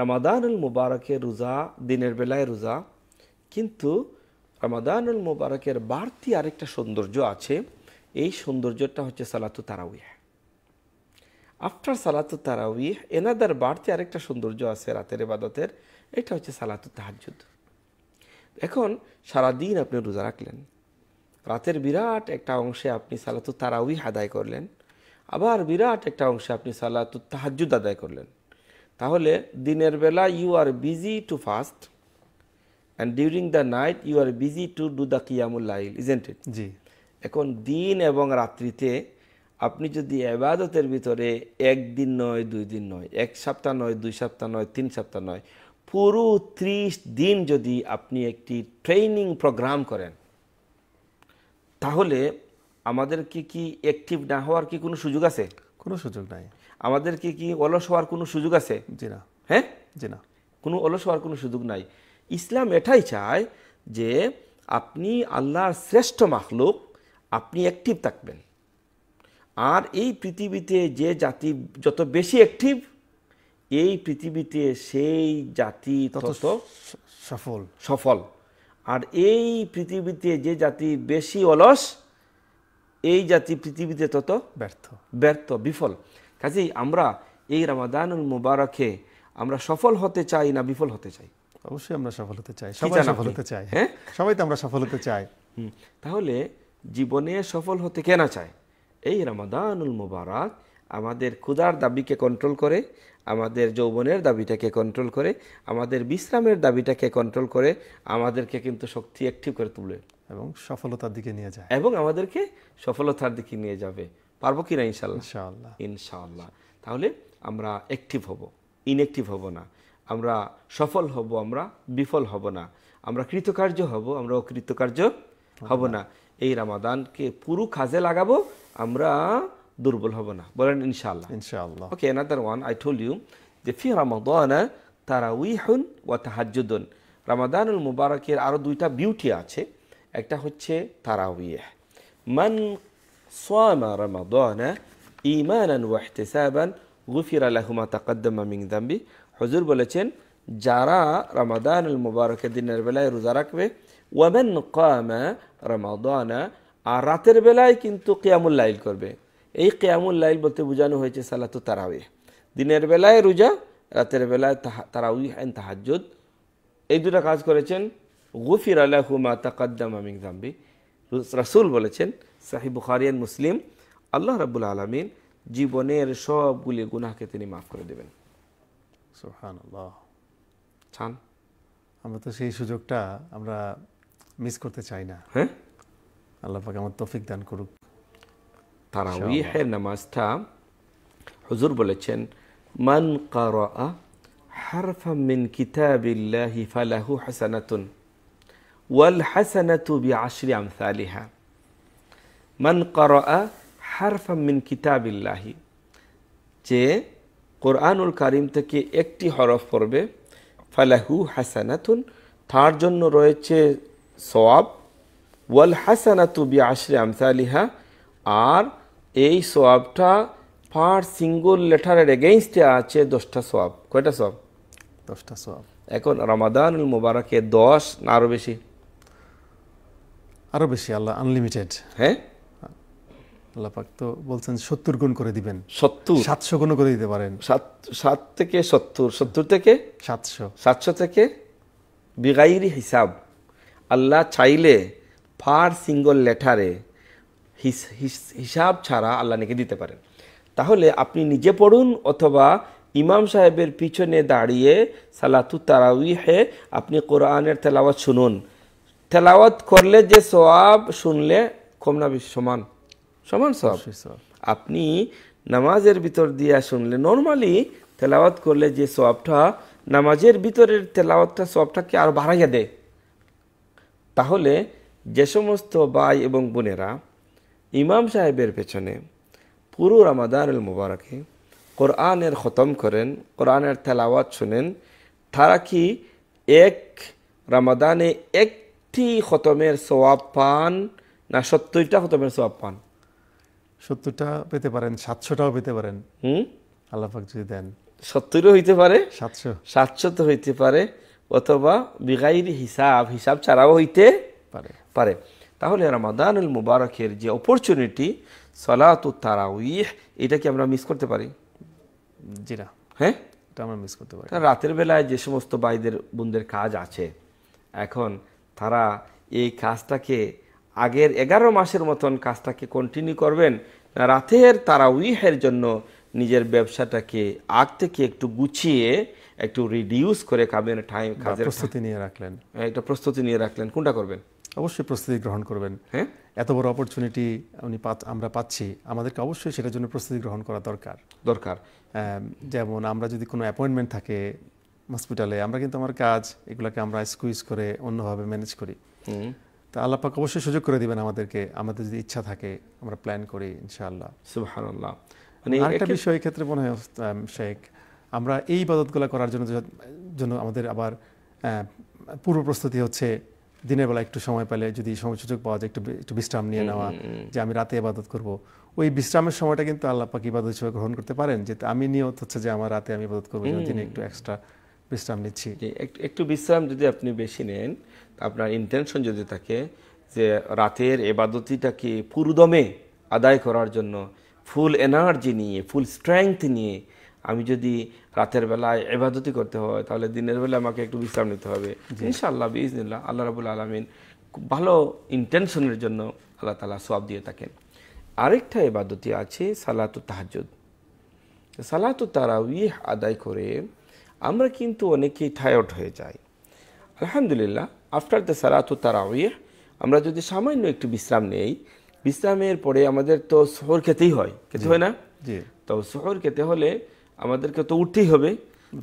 রামাদানুল মুবারকের রোজা দিনের বেলায় রোজা কিন্তু রমাদানুল মুবারকের বাড়তি আরেকটা সৌন্দর্য আছে এই সৌন্দর্যটা হচ্ছে সালাতু তারাউয়া আফটার সালাতু তারাউইহ এনাদার বাড়তি আরেকটা সৌন্দর্য আছে রাতের এবাদতের এটা হচ্ছে সালাতু তাহাজুদ এখন সারাদিন আপনি রোজা রাখলেন রাতের বিরাট একটা অংশে আপনি সালাতু তারাউই আদায় করলেন আবার বিরাট একটা অংশে আপনি সালাতু তাহাজুদ আদায় করলেন তাহলে দিনের বেলা you are busy to fast and during the night you are busy to do the কিয়ামুল লাইল ইজেন্ট ইট জি এখন দিন এবং রাত্রিতে আপনি যদি আবাদতের ভিতরে একদিন নয় দুই দিন নয় এক সপ্তাহ নয় দুই সপ্তাহ নয় তিন সপ্তাহ নয় পুরো ত্রিশ দিন যদি আপনি একটি ট্রেনিং প্রোগ্রাম করেন তাহলে আমাদের কি কি অ্যাক্টিভ না হওয়ার কি কোনো সুযোগ আছে কোনো সুযোগ নাই কি কি অলস হওয়ার কোনো সুযোগ আছে জি না হ্যাঁ জি না কোনো অলস হওয়ার কোনো সুযোগ নাই ইসলাম এটাই চায় যে আপনি আল্লাহর শ্রেষ্ঠ মাখলুক আপনি অ্যাক্টিভ থাকবেন আর এই পৃথিবীতে যে জাতি যত বেশি অ্যাক্টিভ এই পৃথিবীতে সেই জাতি তত সফল সফল আর এই পৃথিবীতে যে জাতি বেশি অলস এই জাতি পৃথিবীতে তত ব্যর্থ ব্যর্থ বিফল কাজেই আমরা এই রামাদানুল মুবারকে আমরা সফল হতে চাই না বিফল হতে চাই অবশ্যই আমরা সফল হতে চাই সবাই সফল হতে চাই হ্যাঁ সবাই তো আমরা সফল হতে চাই তাহলে জীবনে সফল হতে কেনা চায় এই রামাদানুল মুবারক আমাদের ক্ষুদার দাবিকে কন্ট্রোল করে আমাদের যৌবনের দাবিটাকে কন্ট্রোল করে আমাদের বিশ্রামের দাবিটাকে কন্ট্রোল করে আমাদেরকে কিন্তু শক্তি অ্যাক্টিভ করে তুলে এবং সফলতার দিকে নিয়ে যায় এবং আমাদেরকে সফলতার দিকে নিয়ে যাবে পারবো কিনা ইনশাল্লাহ ইনশাল্লাহ তাহলে আমরা অ্যাক্টিভ হব ইনঅ্যাক্টিভ হব না আমরা সফল হব আমরা বিফল হব না আমরা কৃতকার্য হব আমরা অকৃতকার্য হব না এই রামাদানকে পুরো কাজে লাগাবো আমরা দুর্বল হব না বলেন ইনশাল্লাহ ইনশাআল্লাহ okay another one I told you যে ফি রামাদান তারাউইহুন ওয়া তাহাজুদন রামাদানুল মুবারকের আরও দুইটা বিউটি আছে একটা হচ্ছে তারা তারাউইহ মান সামা রামাদান ইমান ওয়া ইহতিসাবান গুফিরা লাহু মা তাকাদ্দামা মিন হজুর বলেছেন যারা রমাদান মুবারকের দিনের বেলায় রোজা রাখবে ওয়ামেন কামা রামাদানা আর রাতের বেলায় কিন্তু কেয়ামুল লাইল করবে এই কেয়ামুল লাইল বলতে বোঝানো হয়েছে সালাত তারাউ দিনের বেলায় রোজা রাতের বেলায় তারাউই আইন তাহাজুদ এই দুটা কাজ করেছেন গুফির হুমা তাকাদ্দাম আমিন জাম্বি রাসুল বলেছেন সাহি বুখারিয়ান মুসলিম আল্লাহ রাবুল আলমিন জীবনের সবগুলি গুনাহকে তিনি মাফ করে দেবেন আমরা তো সেই সুযোগটা আমরা মিস করতে চাই না হ্যাঁ আল্লাহ পাক আমার তফিক দান করুক তারাউইহের নামাজটা হুজুর বলেছেন মান কারা হারফা মিন কিতাবিল্লাহি ফালাহু হাসানাতুন ওয়াল হাসানাতু বিআশরি আমসালিহা মান কারা হারফা মিন কিতাবিল্লাহি যে কোরআনুল কারিম থেকে একটি হরফ পড়বে ফালাহু হাসানাতুন তার জন্য রয়েছে সোয়াব ওয়াল হাসানাতু বি আশরে আমসালিহা আর এই সোয়াবটা পার সিঙ্গল লেটারের এগেইনস্টে আছে দশটা সোয়াব কয়টা সোয়াব দশটা সোয়াব এখন রমাদানুল মুবারকে দশ না আরও বেশি আরও বেশি আল্লাহ আনলিমিটেড হ্যাঁ আল্লাপাক তো বলছেন সত্তর গুণ করে দিবেন সত্তর সাতশো গুণ করে দিতে পারেন সাত সাত থেকে সত্তর সত্তর থেকে সাতশো সাতশো থেকে বিগাইরি হিসাব আল্লাহ চাইলে ফার সিঙ্গল লেটারে হিসাব ছাড়া আল্লাহ নাকি দিতে পারেন তাহলে আপনি নিজে পড়ুন অথবা ইমাম সাহেবের পিছনে দাঁড়িয়ে সালাতু তারাউহে আপনি কোরআনের তেলাওয়াত শুনুন তেলাওয়াত করলে যে সোয়াব শুনলে কম না সমান সমান সব আপনি নামাজের ভিতর দিয়া শুনলে নর্মালি তেলাওয়াত করলে যে সবটা নামাজের ভিতরের তেলাওয়াতটা সবটাকে আরো বাড়াইয়া দেয় তাহলে যে সমস্ত ভাই এবং বোনেরা ইমাম সাহেবের পেছনে পুরো রামাদানুল মুবারকে কোরআনের খতম করেন কোরআনের তেলাওয়াত শোনেন তারা কি এক রামাদানে একটি খতমের সোয়াব পান না সত্তরটা খতমের সোয়াব পান সত্তরটা পেতে পারেন সাতশোটাও পেতে পারেন হুম আল্লাহাক যদি দেন সত্তরও হইতে পারে সাতশো সাতশো তো হইতে পারে অথবা বিগাইর হিসাব হিসাব ছাড়াও হইতে পারে পারে তাহলে রামাদানুল মুবারকের যে অপরচুনিটি সলাত তারাউইহ এটা কি আমরা মিস করতে পারি জি না হ্যাঁ এটা আমরা মিস করতে পারি রাতের বেলায় যে সমস্ত বাইদের বোনদের কাজ আছে এখন তারা এই কাজটাকে আগের এগারো মাসের মতন কাজটাকে কন্টিনিউ করবেন না রাতের তারা উইহের জন্য নিজের ব্যবসাটাকে আগ থেকে একটু গুছিয়ে একটু রিডিউস করে কামের টাইম কাজের প্রস্তুতি নিয়ে রাখলেন হ্যাঁ, একটা প্রস্তুতি নিয়ে রাখলেন কোনটা করবেন অবশ্যই প্রস্তুতি গ্রহণ করবেন হ্যাঁ এত বড় অপরচুনিটি আপনি আমরা পাচ্ছি আমাদেরকে অবশ্যই সেটার জন্য প্রস্তুতি গ্রহণ করা দরকার দরকার যেমন আমরা যদি কোনো অ্যাপয়েন্টমেন্ট থাকে হসপিটালে আমরা কিন্তু আমার কাজ এগুলোকে আমরা স্কুইজ করে অন্যভাবে ম্যানেজ করি তা আল্লাপাক অবশ্যই সুযোগ করে দিবেন আমাদেরকে আমাদের যদি ইচ্ছা থাকে আমরা প্ল্যান করি ইনশাআল্লাহ সুবাহান্লাহ মানে, মানে আরেকটা বিষয় ক্ষেত্রে মনে হয় শেখ আমরা এই ইবাদতগুলো করার জন্য জন্য আমাদের আবার পূর্ব প্রস্তুতি হচ্ছে দিনের বেলা একটু সময় পেলে যদি সময় সুযোগ পাওয়া যায় একটু একটু বিশ্রাম নিয়ে নেওয়া যে আমি রাতে ইবাদত করব ওই বিশ্রামের সময়টা কিন্তু আল্লাহ পাক ইবাদত হিসেবে গ্রহণ করতে পারেন যে আমি নিয়ত হচ্ছে যে আমার রাতে আমি ইবাদত করবো দিনে একটু এক্সট্রা বিশ্রাম নিচ্ছি একটু বিশ্রাম যদি আপনি বেশি নেন আপনার ইন্টেনশন যদি থাকে যে রাতের এবাদতিটাকে পুরুদমে আদায় করার জন্য ফুল এনার্জি নিয়ে ফুল স্ট্রেংথ নিয়ে আমি যদি রাতের বেলায় এবাদতি করতে হয় তাহলে দিনের বেলা আমাকে একটু বিশ্রাম নিতে হবে ইনশাআল্লাহ বিজনিল্লাহ আল্লাহ রাবুল আলমিন খুব ভালো ইন্টেনশনের জন্য আল্লাহ তালা সব দিয়ে থাকেন আরেকটা এবাদতি আছে সালাত তাহাজুদ সালাতু তারাউইহ আদায় করে আমরা কিন্তু অনেকেই টায়ার্ড হয়ে যাই আলহামদুলিল্লাহ আফটার দ্য তারা তারাউয়ে আমরা যদি সামান্য একটু বিশ্রাম নেই বিশ্রামের পরে আমাদের তো শহর খেতেই হয় খেতে হয় না তো শহর খেতে হলে আমাদেরকে তো উঠতেই হবে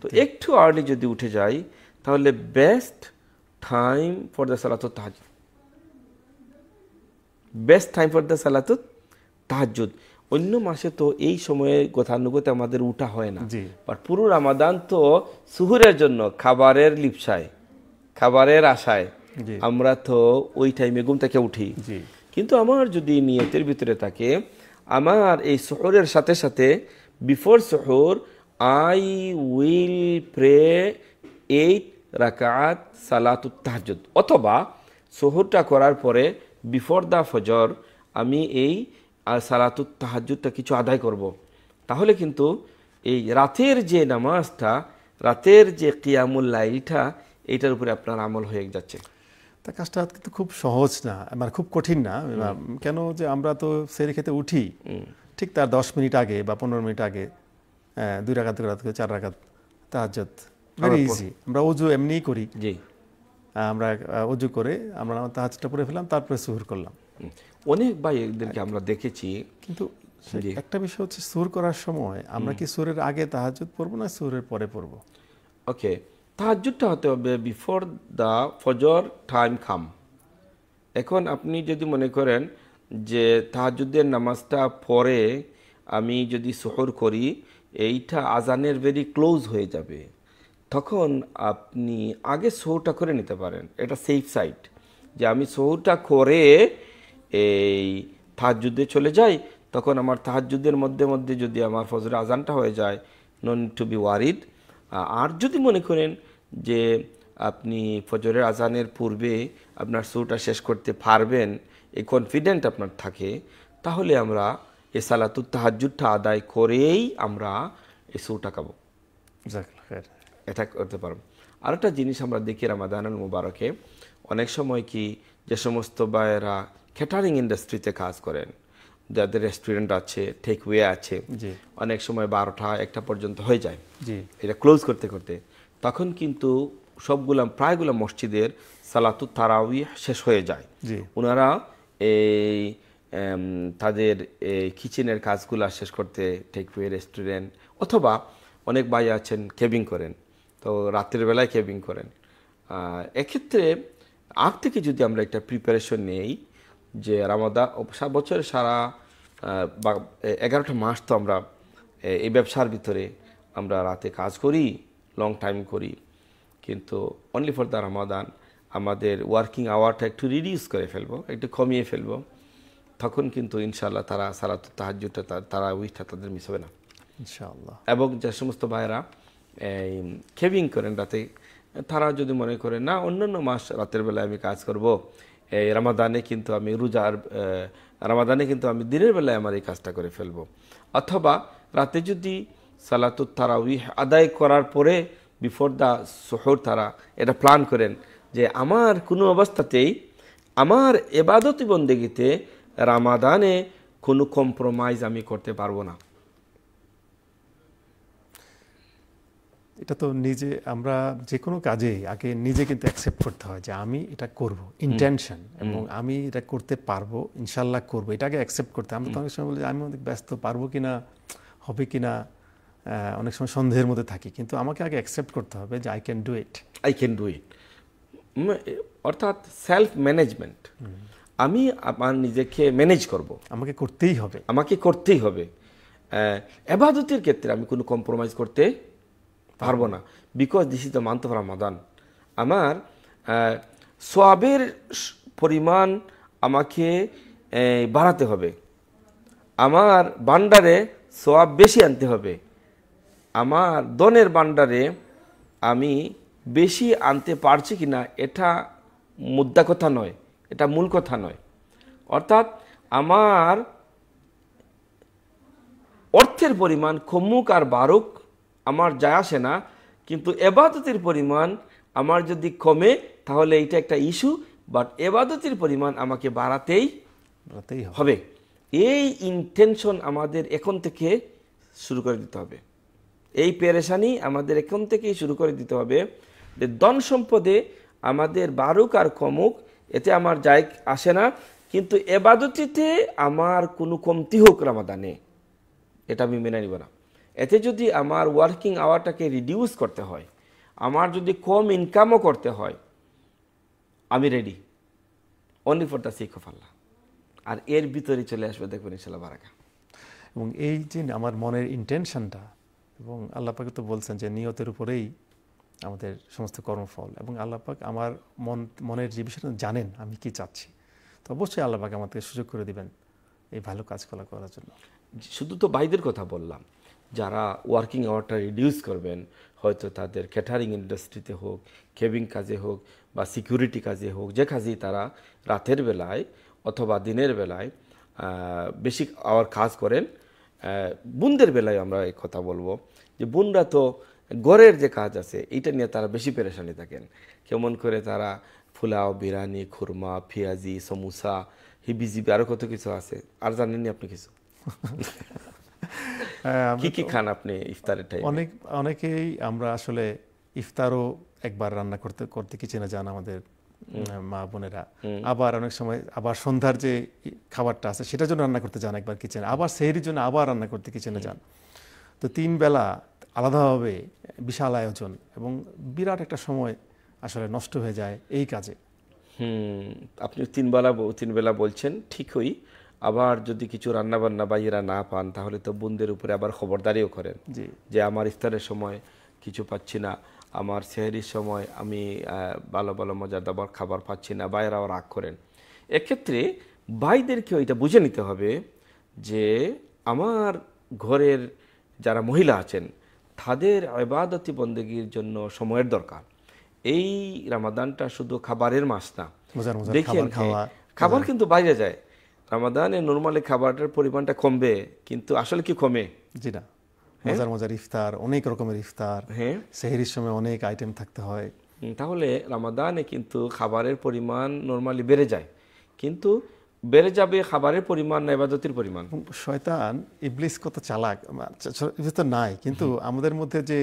তো একটু আর্লি যদি উঠে যাই তাহলে বেস্ট টাইম ফর দ্য সালাত তাহাজ বেস্ট টাইম ফর দ্য সালাত তাহাজুদ অন্য মাসে তো এই সময়ে গথানুগত আমাদের উঠা হয় না বাট পুরো রামাদান তো সুহুরের জন্য খাবারের লিপসায় খাবারের আশায় আমরা তো ওই টাইমে ঘুম থেকে উঠি কিন্তু আমার যদি নিয়তের ভিতরে থাকে আমার এই শহরের সাথে সাথে বিফোর শহর আই উইল প্রে এইট রাকাত সালাত অথবা শহরটা করার পরে বিফোর দা ফজর আমি এই আর সালাতুত তাহাজুদটা কিছু আদায় করব। তাহলে কিন্তু এই রাতের যে নামাজটা রাতের যে লাইটা এইটার উপরে আপনার আমল হয়ে যাচ্ছে তা কাজটা কিন্তু খুব সহজ না মানে খুব কঠিন না কেন যে আমরা তো সেরে খেতে উঠি ঠিক তার দশ মিনিট আগে বা পনেরো মিনিট আগে হ্যাঁ, দুই রাগাত রাত চার রাগাত তাহাজত ভেরি ইজি আমরা অজু এমনিই করি জি আমরা অজু করে আমরা তাহাজটা পরে ফেলাম তারপরে সুহুর করলাম অনেক ভাইদেরকে আমরা দেখেছি কিন্তু একটা বিষয় হচ্ছে সুর করার সময় আমরা কি সুরের আগে তাহাজুদ পড়বো না সুরের পরে পড়বো ওকে তাহাজুদটা হতে হবে বিফোর দ্য ফজর টাইম খাম এখন আপনি যদি মনে করেন যে তাহাজুদের নামাজটা পরে আমি যদি শহর করি এইটা আজানের ভেরি ক্লোজ হয়ে যাবে তখন আপনি আগে শোটা করে নিতে পারেন এটা সেফ সাইট যে আমি শোটা করে এই তাহাজুদে চলে যাই তখন আমার তাহাজুদের মধ্যে মধ্যে যদি আমার ফজরে আজানটা হয়ে যায় নন টু বি ওয়ারিড আর যদি মনে করেন যে আপনি ফজরের আজানের পূর্বে আপনার শুটা শেষ করতে পারবেন এই কনফিডেন্ট আপনার থাকে তাহলে আমরা এ সালাতুর তাহাজুদটা আদায় করেই আমরা এই শুটা খাবো এটা করতে পারবো আরেকটা জিনিস আমরা দেখি রামাদানুল মুবারকে অনেক সময় কি যে সমস্ত বায়েরা ক্যাটারিং ইন্ডাস্ট্রিতে কাজ করেন যাদের রেস্টুরেন্ট আছে ঠেক ওয়ে আছে অনেক সময় বারোটা একটা পর্যন্ত হয়ে যায় এটা ক্লোজ করতে করতে তখন কিন্তু সবগুলা প্রায়গুলা মসজিদের সালাতু তারাউই শেষ হয়ে যায় ওনারা এই তাদের কিচেনের কাজগুলো শেষ করতে টেকওয়ে রেস্টুরেন্ট অথবা অনেক ভাই আছেন কেবিং করেন তো রাতের বেলায় কেবিং করেন এক্ষেত্রে আগ থেকে যদি আমরা একটা প্রিপারেশন নেই যে রামাদা বছরের সারা এগারোটা মাস তো আমরা এই ব্যবসার ভিতরে আমরা রাতে কাজ করি লং টাইম করি কিন্তু অনলি ফর দ্য রামাদান আমাদের ওয়ার্কিং আওয়ারটা একটু রিডিউস করে ফেলবো একটু কমিয়ে ফেলবো তখন কিন্তু ইনশাল্লাহ তারা সারা তাহাজুটা তারা উইথটা তাদের মিস হবে না ইনশাল্লাহ এবং যে সমস্ত ভাইয়েরা এই খেভিং করেন রাতে তারা যদি মনে করে না অন্যান্য মাস রাতের বেলায় আমি কাজ করব এই রামাদানে কিন্তু আমি রোজার রামাদানে কিন্তু আমি দিনের বেলায় আমার এই কাজটা করে ফেলব অথবা রাতে যদি সালাতুত তারা উই আদায় করার পরে বিফোর দ্য শহর তারা এটা প্ল্যান করেন যে আমার কোনো অবস্থাতেই আমার এবাদতি বন্দেগিতে রামাদানে কোনো কম্প্রোমাইজ আমি করতে পারবো না এটা তো নিজে আমরা যে কোনো কাজেই আগে নিজে কিন্তু অ্যাকসেপ্ট করতে হয় যে আমি এটা করব ইন্টেনশন এবং আমি এটা করতে পারবো ইনশাল্লাহ করবো এটাকে অ্যাকসেপ্ট করতে আমরা তো অনেক সময় বলি আমি অনেক ব্যস্ত পারবো কি না হবে কি না অনেক সময় সন্দেহের মধ্যে থাকি কিন্তু আমাকে আগে অ্যাকসেপ্ট করতে হবে যে I can do it I can do it অর্থাৎ সেলফ ম্যানেজমেন্ট আমি আমার নিজেকে ম্যানেজ করব আমাকে করতেই হবে আমাকে করতেই হবে অ্যাবাদতির ক্ষেত্রে আমি কোনো কম্প্রোমাইজ করতে পারবো না because this is the month of Ramadan আমার সোয়াবের পরিমাণ আমাকে বাড়াতে হবে আমার বান্ডারে সোয়াব বেশি আনতে হবে আমার দনের বান্ডারে আমি বেশি আনতে পারছি কি না এটা মুদ্রা কথা নয় এটা মূল কথা নয় অর্থাৎ আমার অর্থের পরিমাণ খমুক আর বারুক আমার যায় আসে না কিন্তু এবাদতের পরিমাণ আমার যদি কমে তাহলে এটা একটা ইস্যু বাট এবাদতের পরিমাণ আমাকে বাড়াতেই হবে এই ইনটেনশন আমাদের এখন থেকে শুরু করে দিতে হবে এই পেরেশানি আমাদের এখন থেকেই শুরু করে দিতে হবে যে ধন সম্পদে আমাদের বারুক আর কমুক এতে আমার যাই আসে না কিন্তু এবাদতিতে আমার কোনো কমতি হোক রামাদানে এটা আমি মেনে নিব না এতে যদি আমার ওয়ার্কিং আওয়ারটাকে রিডিউস করতে হয় আমার যদি কম ইনকামও করতে হয় আমি ready only for the sake of Allah আর এর ভিতরে চলে আসবে দেখবেন ইনশাল্লাহ বারাকা এবং এই যে আমার মনের ইন্টেনশনটা এবং আল্লাপাকে তো বলছেন যে নিয়তের উপরেই আমাদের সমস্ত কর্মফল এবং আল্লাপাক আমার মন মনের যে বিষয়টা জানেন আমি কি চাচ্ছি তো অবশ্যই আল্লাপাকে আমাদেরকে সুযোগ করে দিবেন এই ভালো কাজগুলো করার জন্য শুধু তো বাইদের কথা বললাম যারা ওয়ার্কিং আওয়ারটা রিডিউস করবেন হয়তো তাদের ক্যাটারিং ইন্ডাস্ট্রিতে হোক কেবিং কাজে হোক বা সিকিউরিটি কাজে হোক যে কাজেই তারা রাতের বেলায় অথবা দিনের বেলায় বেশি আওয়ার কাজ করেন বোনদের বেলায় আমরা এই কথা বলবো যে বোনরা তো গড়ের যে কাজ আছে এটা নিয়ে তারা বেশি পেরেশানি থাকেন কেমন করে তারা ফুলাও বিরানি খুরমা পেঁয়াজি সমুসা হিবিজিবি আরও কত কিছু আছে আর জানেননি আপনি কিছু হ্যাঁ, কি কি খান আপনি ইফতারের টাইমে অনেক অনেকেই আমরা আসলে ইফতারও একবার রান্না করতে করতে কিচেনে যান আমাদের মা বোনেরা আবার অনেক সময় আবার সন্ধ্যার যে খাবারটা আছে সেটার জন্য রান্না করতে যান একবার কিচেনে আবার সেহরির জন্য আবার রান্না করতে কিচেনে যান তো তিন বেলা আলাদাভাবে বিশাল আয়োজন এবং বিরাট একটা সময় আসলে নষ্ট হয়ে যায় এই কাজে হুম আপনি তিন বেলা তিন বেলা বলছেন ঠিকই আবার যদি কিছু রান্না বান্না বাইরা না পান তাহলে তো বোনদের উপরে আবার খবরদারিও করেন যে আমার ইফতারের সময় কিছু পাচ্ছি না আমার সেহরির সময় আমি ভালো ভালো মজার দাবার খাবার পাচ্ছি না বাইরাও রাগ করেন এক্ষেত্রে ভাইদেরকেও এটা বুঝে নিতে হবে যে আমার ঘরের যারা মহিলা আছেন তাদের আবাদতি বন্দেগীর জন্য সময়ের দরকার এই রামাদানটা শুধু খাবারের মাস না দেখেন খাবার কিন্তু বাইরে যায় রামাদানে নর্মালি খাবারটার পরিমাণটা কমবে কিন্তু আসলে কি কমে জি না হ্যাঁ? মজার মজার ইফতার অনেক রকমের ইফতার হ্যাঁ সেহেরির সময় অনেক আইটেম থাকতে হয় তাহলে রামাদানে কিন্তু খাবারের পরিমাণ নর্মালি বেড়ে যায় কিন্তু বেড়ে যাবে খাবারের পরিমাণ না ইবাদতের পরিমাণ শয়তান ইবলিস কত চালাক ইবলিস তো নাই কিন্তু আমাদের মধ্যে যে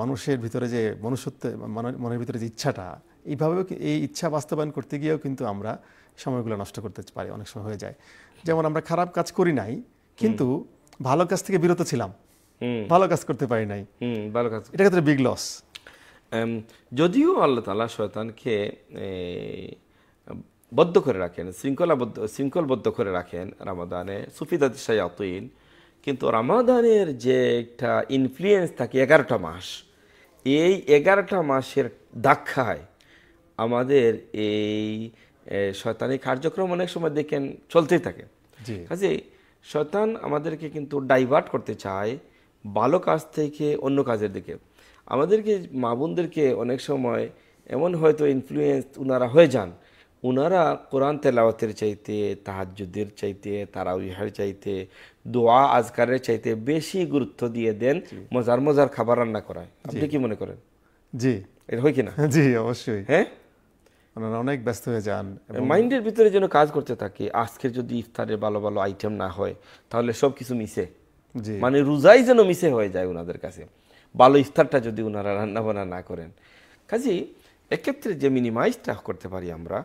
মানুষের ভিতরে যে মনুষ্যত্ব মনের ভিতরে যে ইচ্ছাটা এইভাবেও এই ইচ্ছা বাস্তবায়ন করতে গিয়েও কিন্তু আমরা সময়গুলো নষ্ট করতে পারি অনেক সময় হয়ে যায় যেমন আমরা খারাপ কাজ করি নাই কিন্তু ভালো কাজ থেকে বিরত ছিলাম ভালো কাজ করতে পারি নাই ভালো কাজ এটা ক্ষেত্রে বিগ লস যদিও আল্লাহ তালা শয়তানকে বদ্ধ করে রাখেন শৃঙ্খলাবদ্ধ শৃঙ্খলবদ্ধ করে রাখেন রামাদানে শাহ শায়াতিন কিন্তু রামাদানের যে একটা ইনফ্লুয়েন্স থাকে এগারোটা মাস এই এগারোটা মাসের দাক্ষায় আমাদের এই শয়তানি কার্যক্রম অনেক সময় দেখেন চলতেই থাকে কাজে শয়তান আমাদেরকে কিন্তু ডাইভার্ট করতে চায় ভালো কাজ থেকে অন্য কাজের দিকে আমাদেরকে মা বোনদেরকে অনেক সময় এমন হয়তো ইনফ্লুয়েন্স ওনারা হয়ে যান ওনারা কোরআন তেলাওয়াতের চাইতে তাহাজুদের চাইতে তারা উহার চাইতে দোয়া আজকারের চাইতে বেশি গুরুত্ব দিয়ে দেন মজার মজার খাবার রান্না করায় আপনি কি মনে করেন জি এটা হয় কিনা জি অবশ্যই হ্যাঁ ওনারা মানে অনেক ব্যস্ত হয়ে যান মাইন্ডের ভিতরে যেন কাজ করতে থাকে আজকের যদি ইফতারের ভালো ভালো আইটেম না হয় তাহলে সব কিছু মিশে মানে রোজাই যেন মিশে হয়ে যায় ওনাদের কাছে ভালো ইফতারটা যদি ওনারা রান্নাবান্না না করেন কাজে এক্ষেত্রে যে মিনিমাইজটা করতে পারি আমরা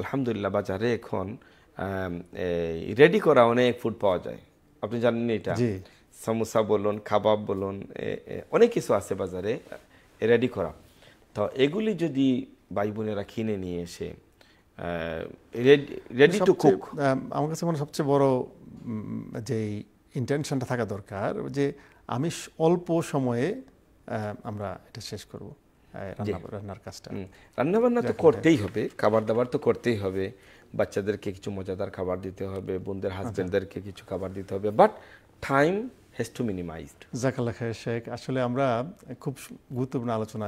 আলহামদুলিল্লাহ বাজারে এখন রেডি করা অনেক ফুড পাওয়া যায় আপনি জানেন এটা সমোসা বলুন খাবাব বলুন অনেক কিছু আছে বাজারে রেডি করা তো এগুলি যদি ভাই বোনেরা কিনে নিয়ে এসে রেডি টু কুক আমার কাছে মনে সবচেয়ে বড় যে ইন্টেনশনটা থাকা দরকার যে আমি অল্প সময়ে আমরা এটা শেষ করব রান্নার কাজটা রান্নাবান্না তো করতেই হবে খাবার দাবার তো করতেই হবে বাচ্চাদেরকে কিছু মজাদার খাবার দিতে হবে বোনদের হাজবেন্ডদেরকে আচ্ছা। কিছু খাবার দিতে হবে but time has to minimized. জাকাল্লা খায়ের শেখ আসলে আমরা খুব গুরুত্বপূর্ণ আলোচনা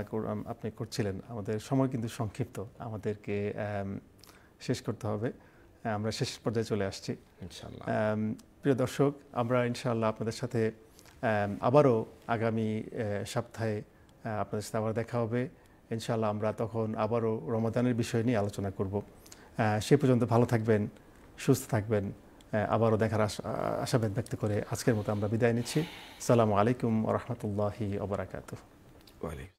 আপনি করছিলেন আমাদের সময় কিন্তু সংক্ষিপ্ত আমাদেরকে শেষ করতে হবে আমরা শেষ পর্যায়ে চলে আসছি ইনশাল্লাহ প্রিয় দর্শক আমরা ইনশাল্লাহ আপনাদের সাথে আবারও আগামী সপ্তাহে আপনাদের সাথে আবার দেখা হবে ইনশাল্লাহ আমরা তখন আবারও রমাদানের বিষয় নিয়ে আলোচনা করব সে পর্যন্ত ভালো থাকবেন সুস্থ থাকবেন আবারও দেখার আশাবাদ ব্যক্ত করে আজকের মতো আমরা বিদায় নিচ্ছি সালামু আলাইকুম রহমতুল্লাহি ওবরাকাত ওয়ালাইকুম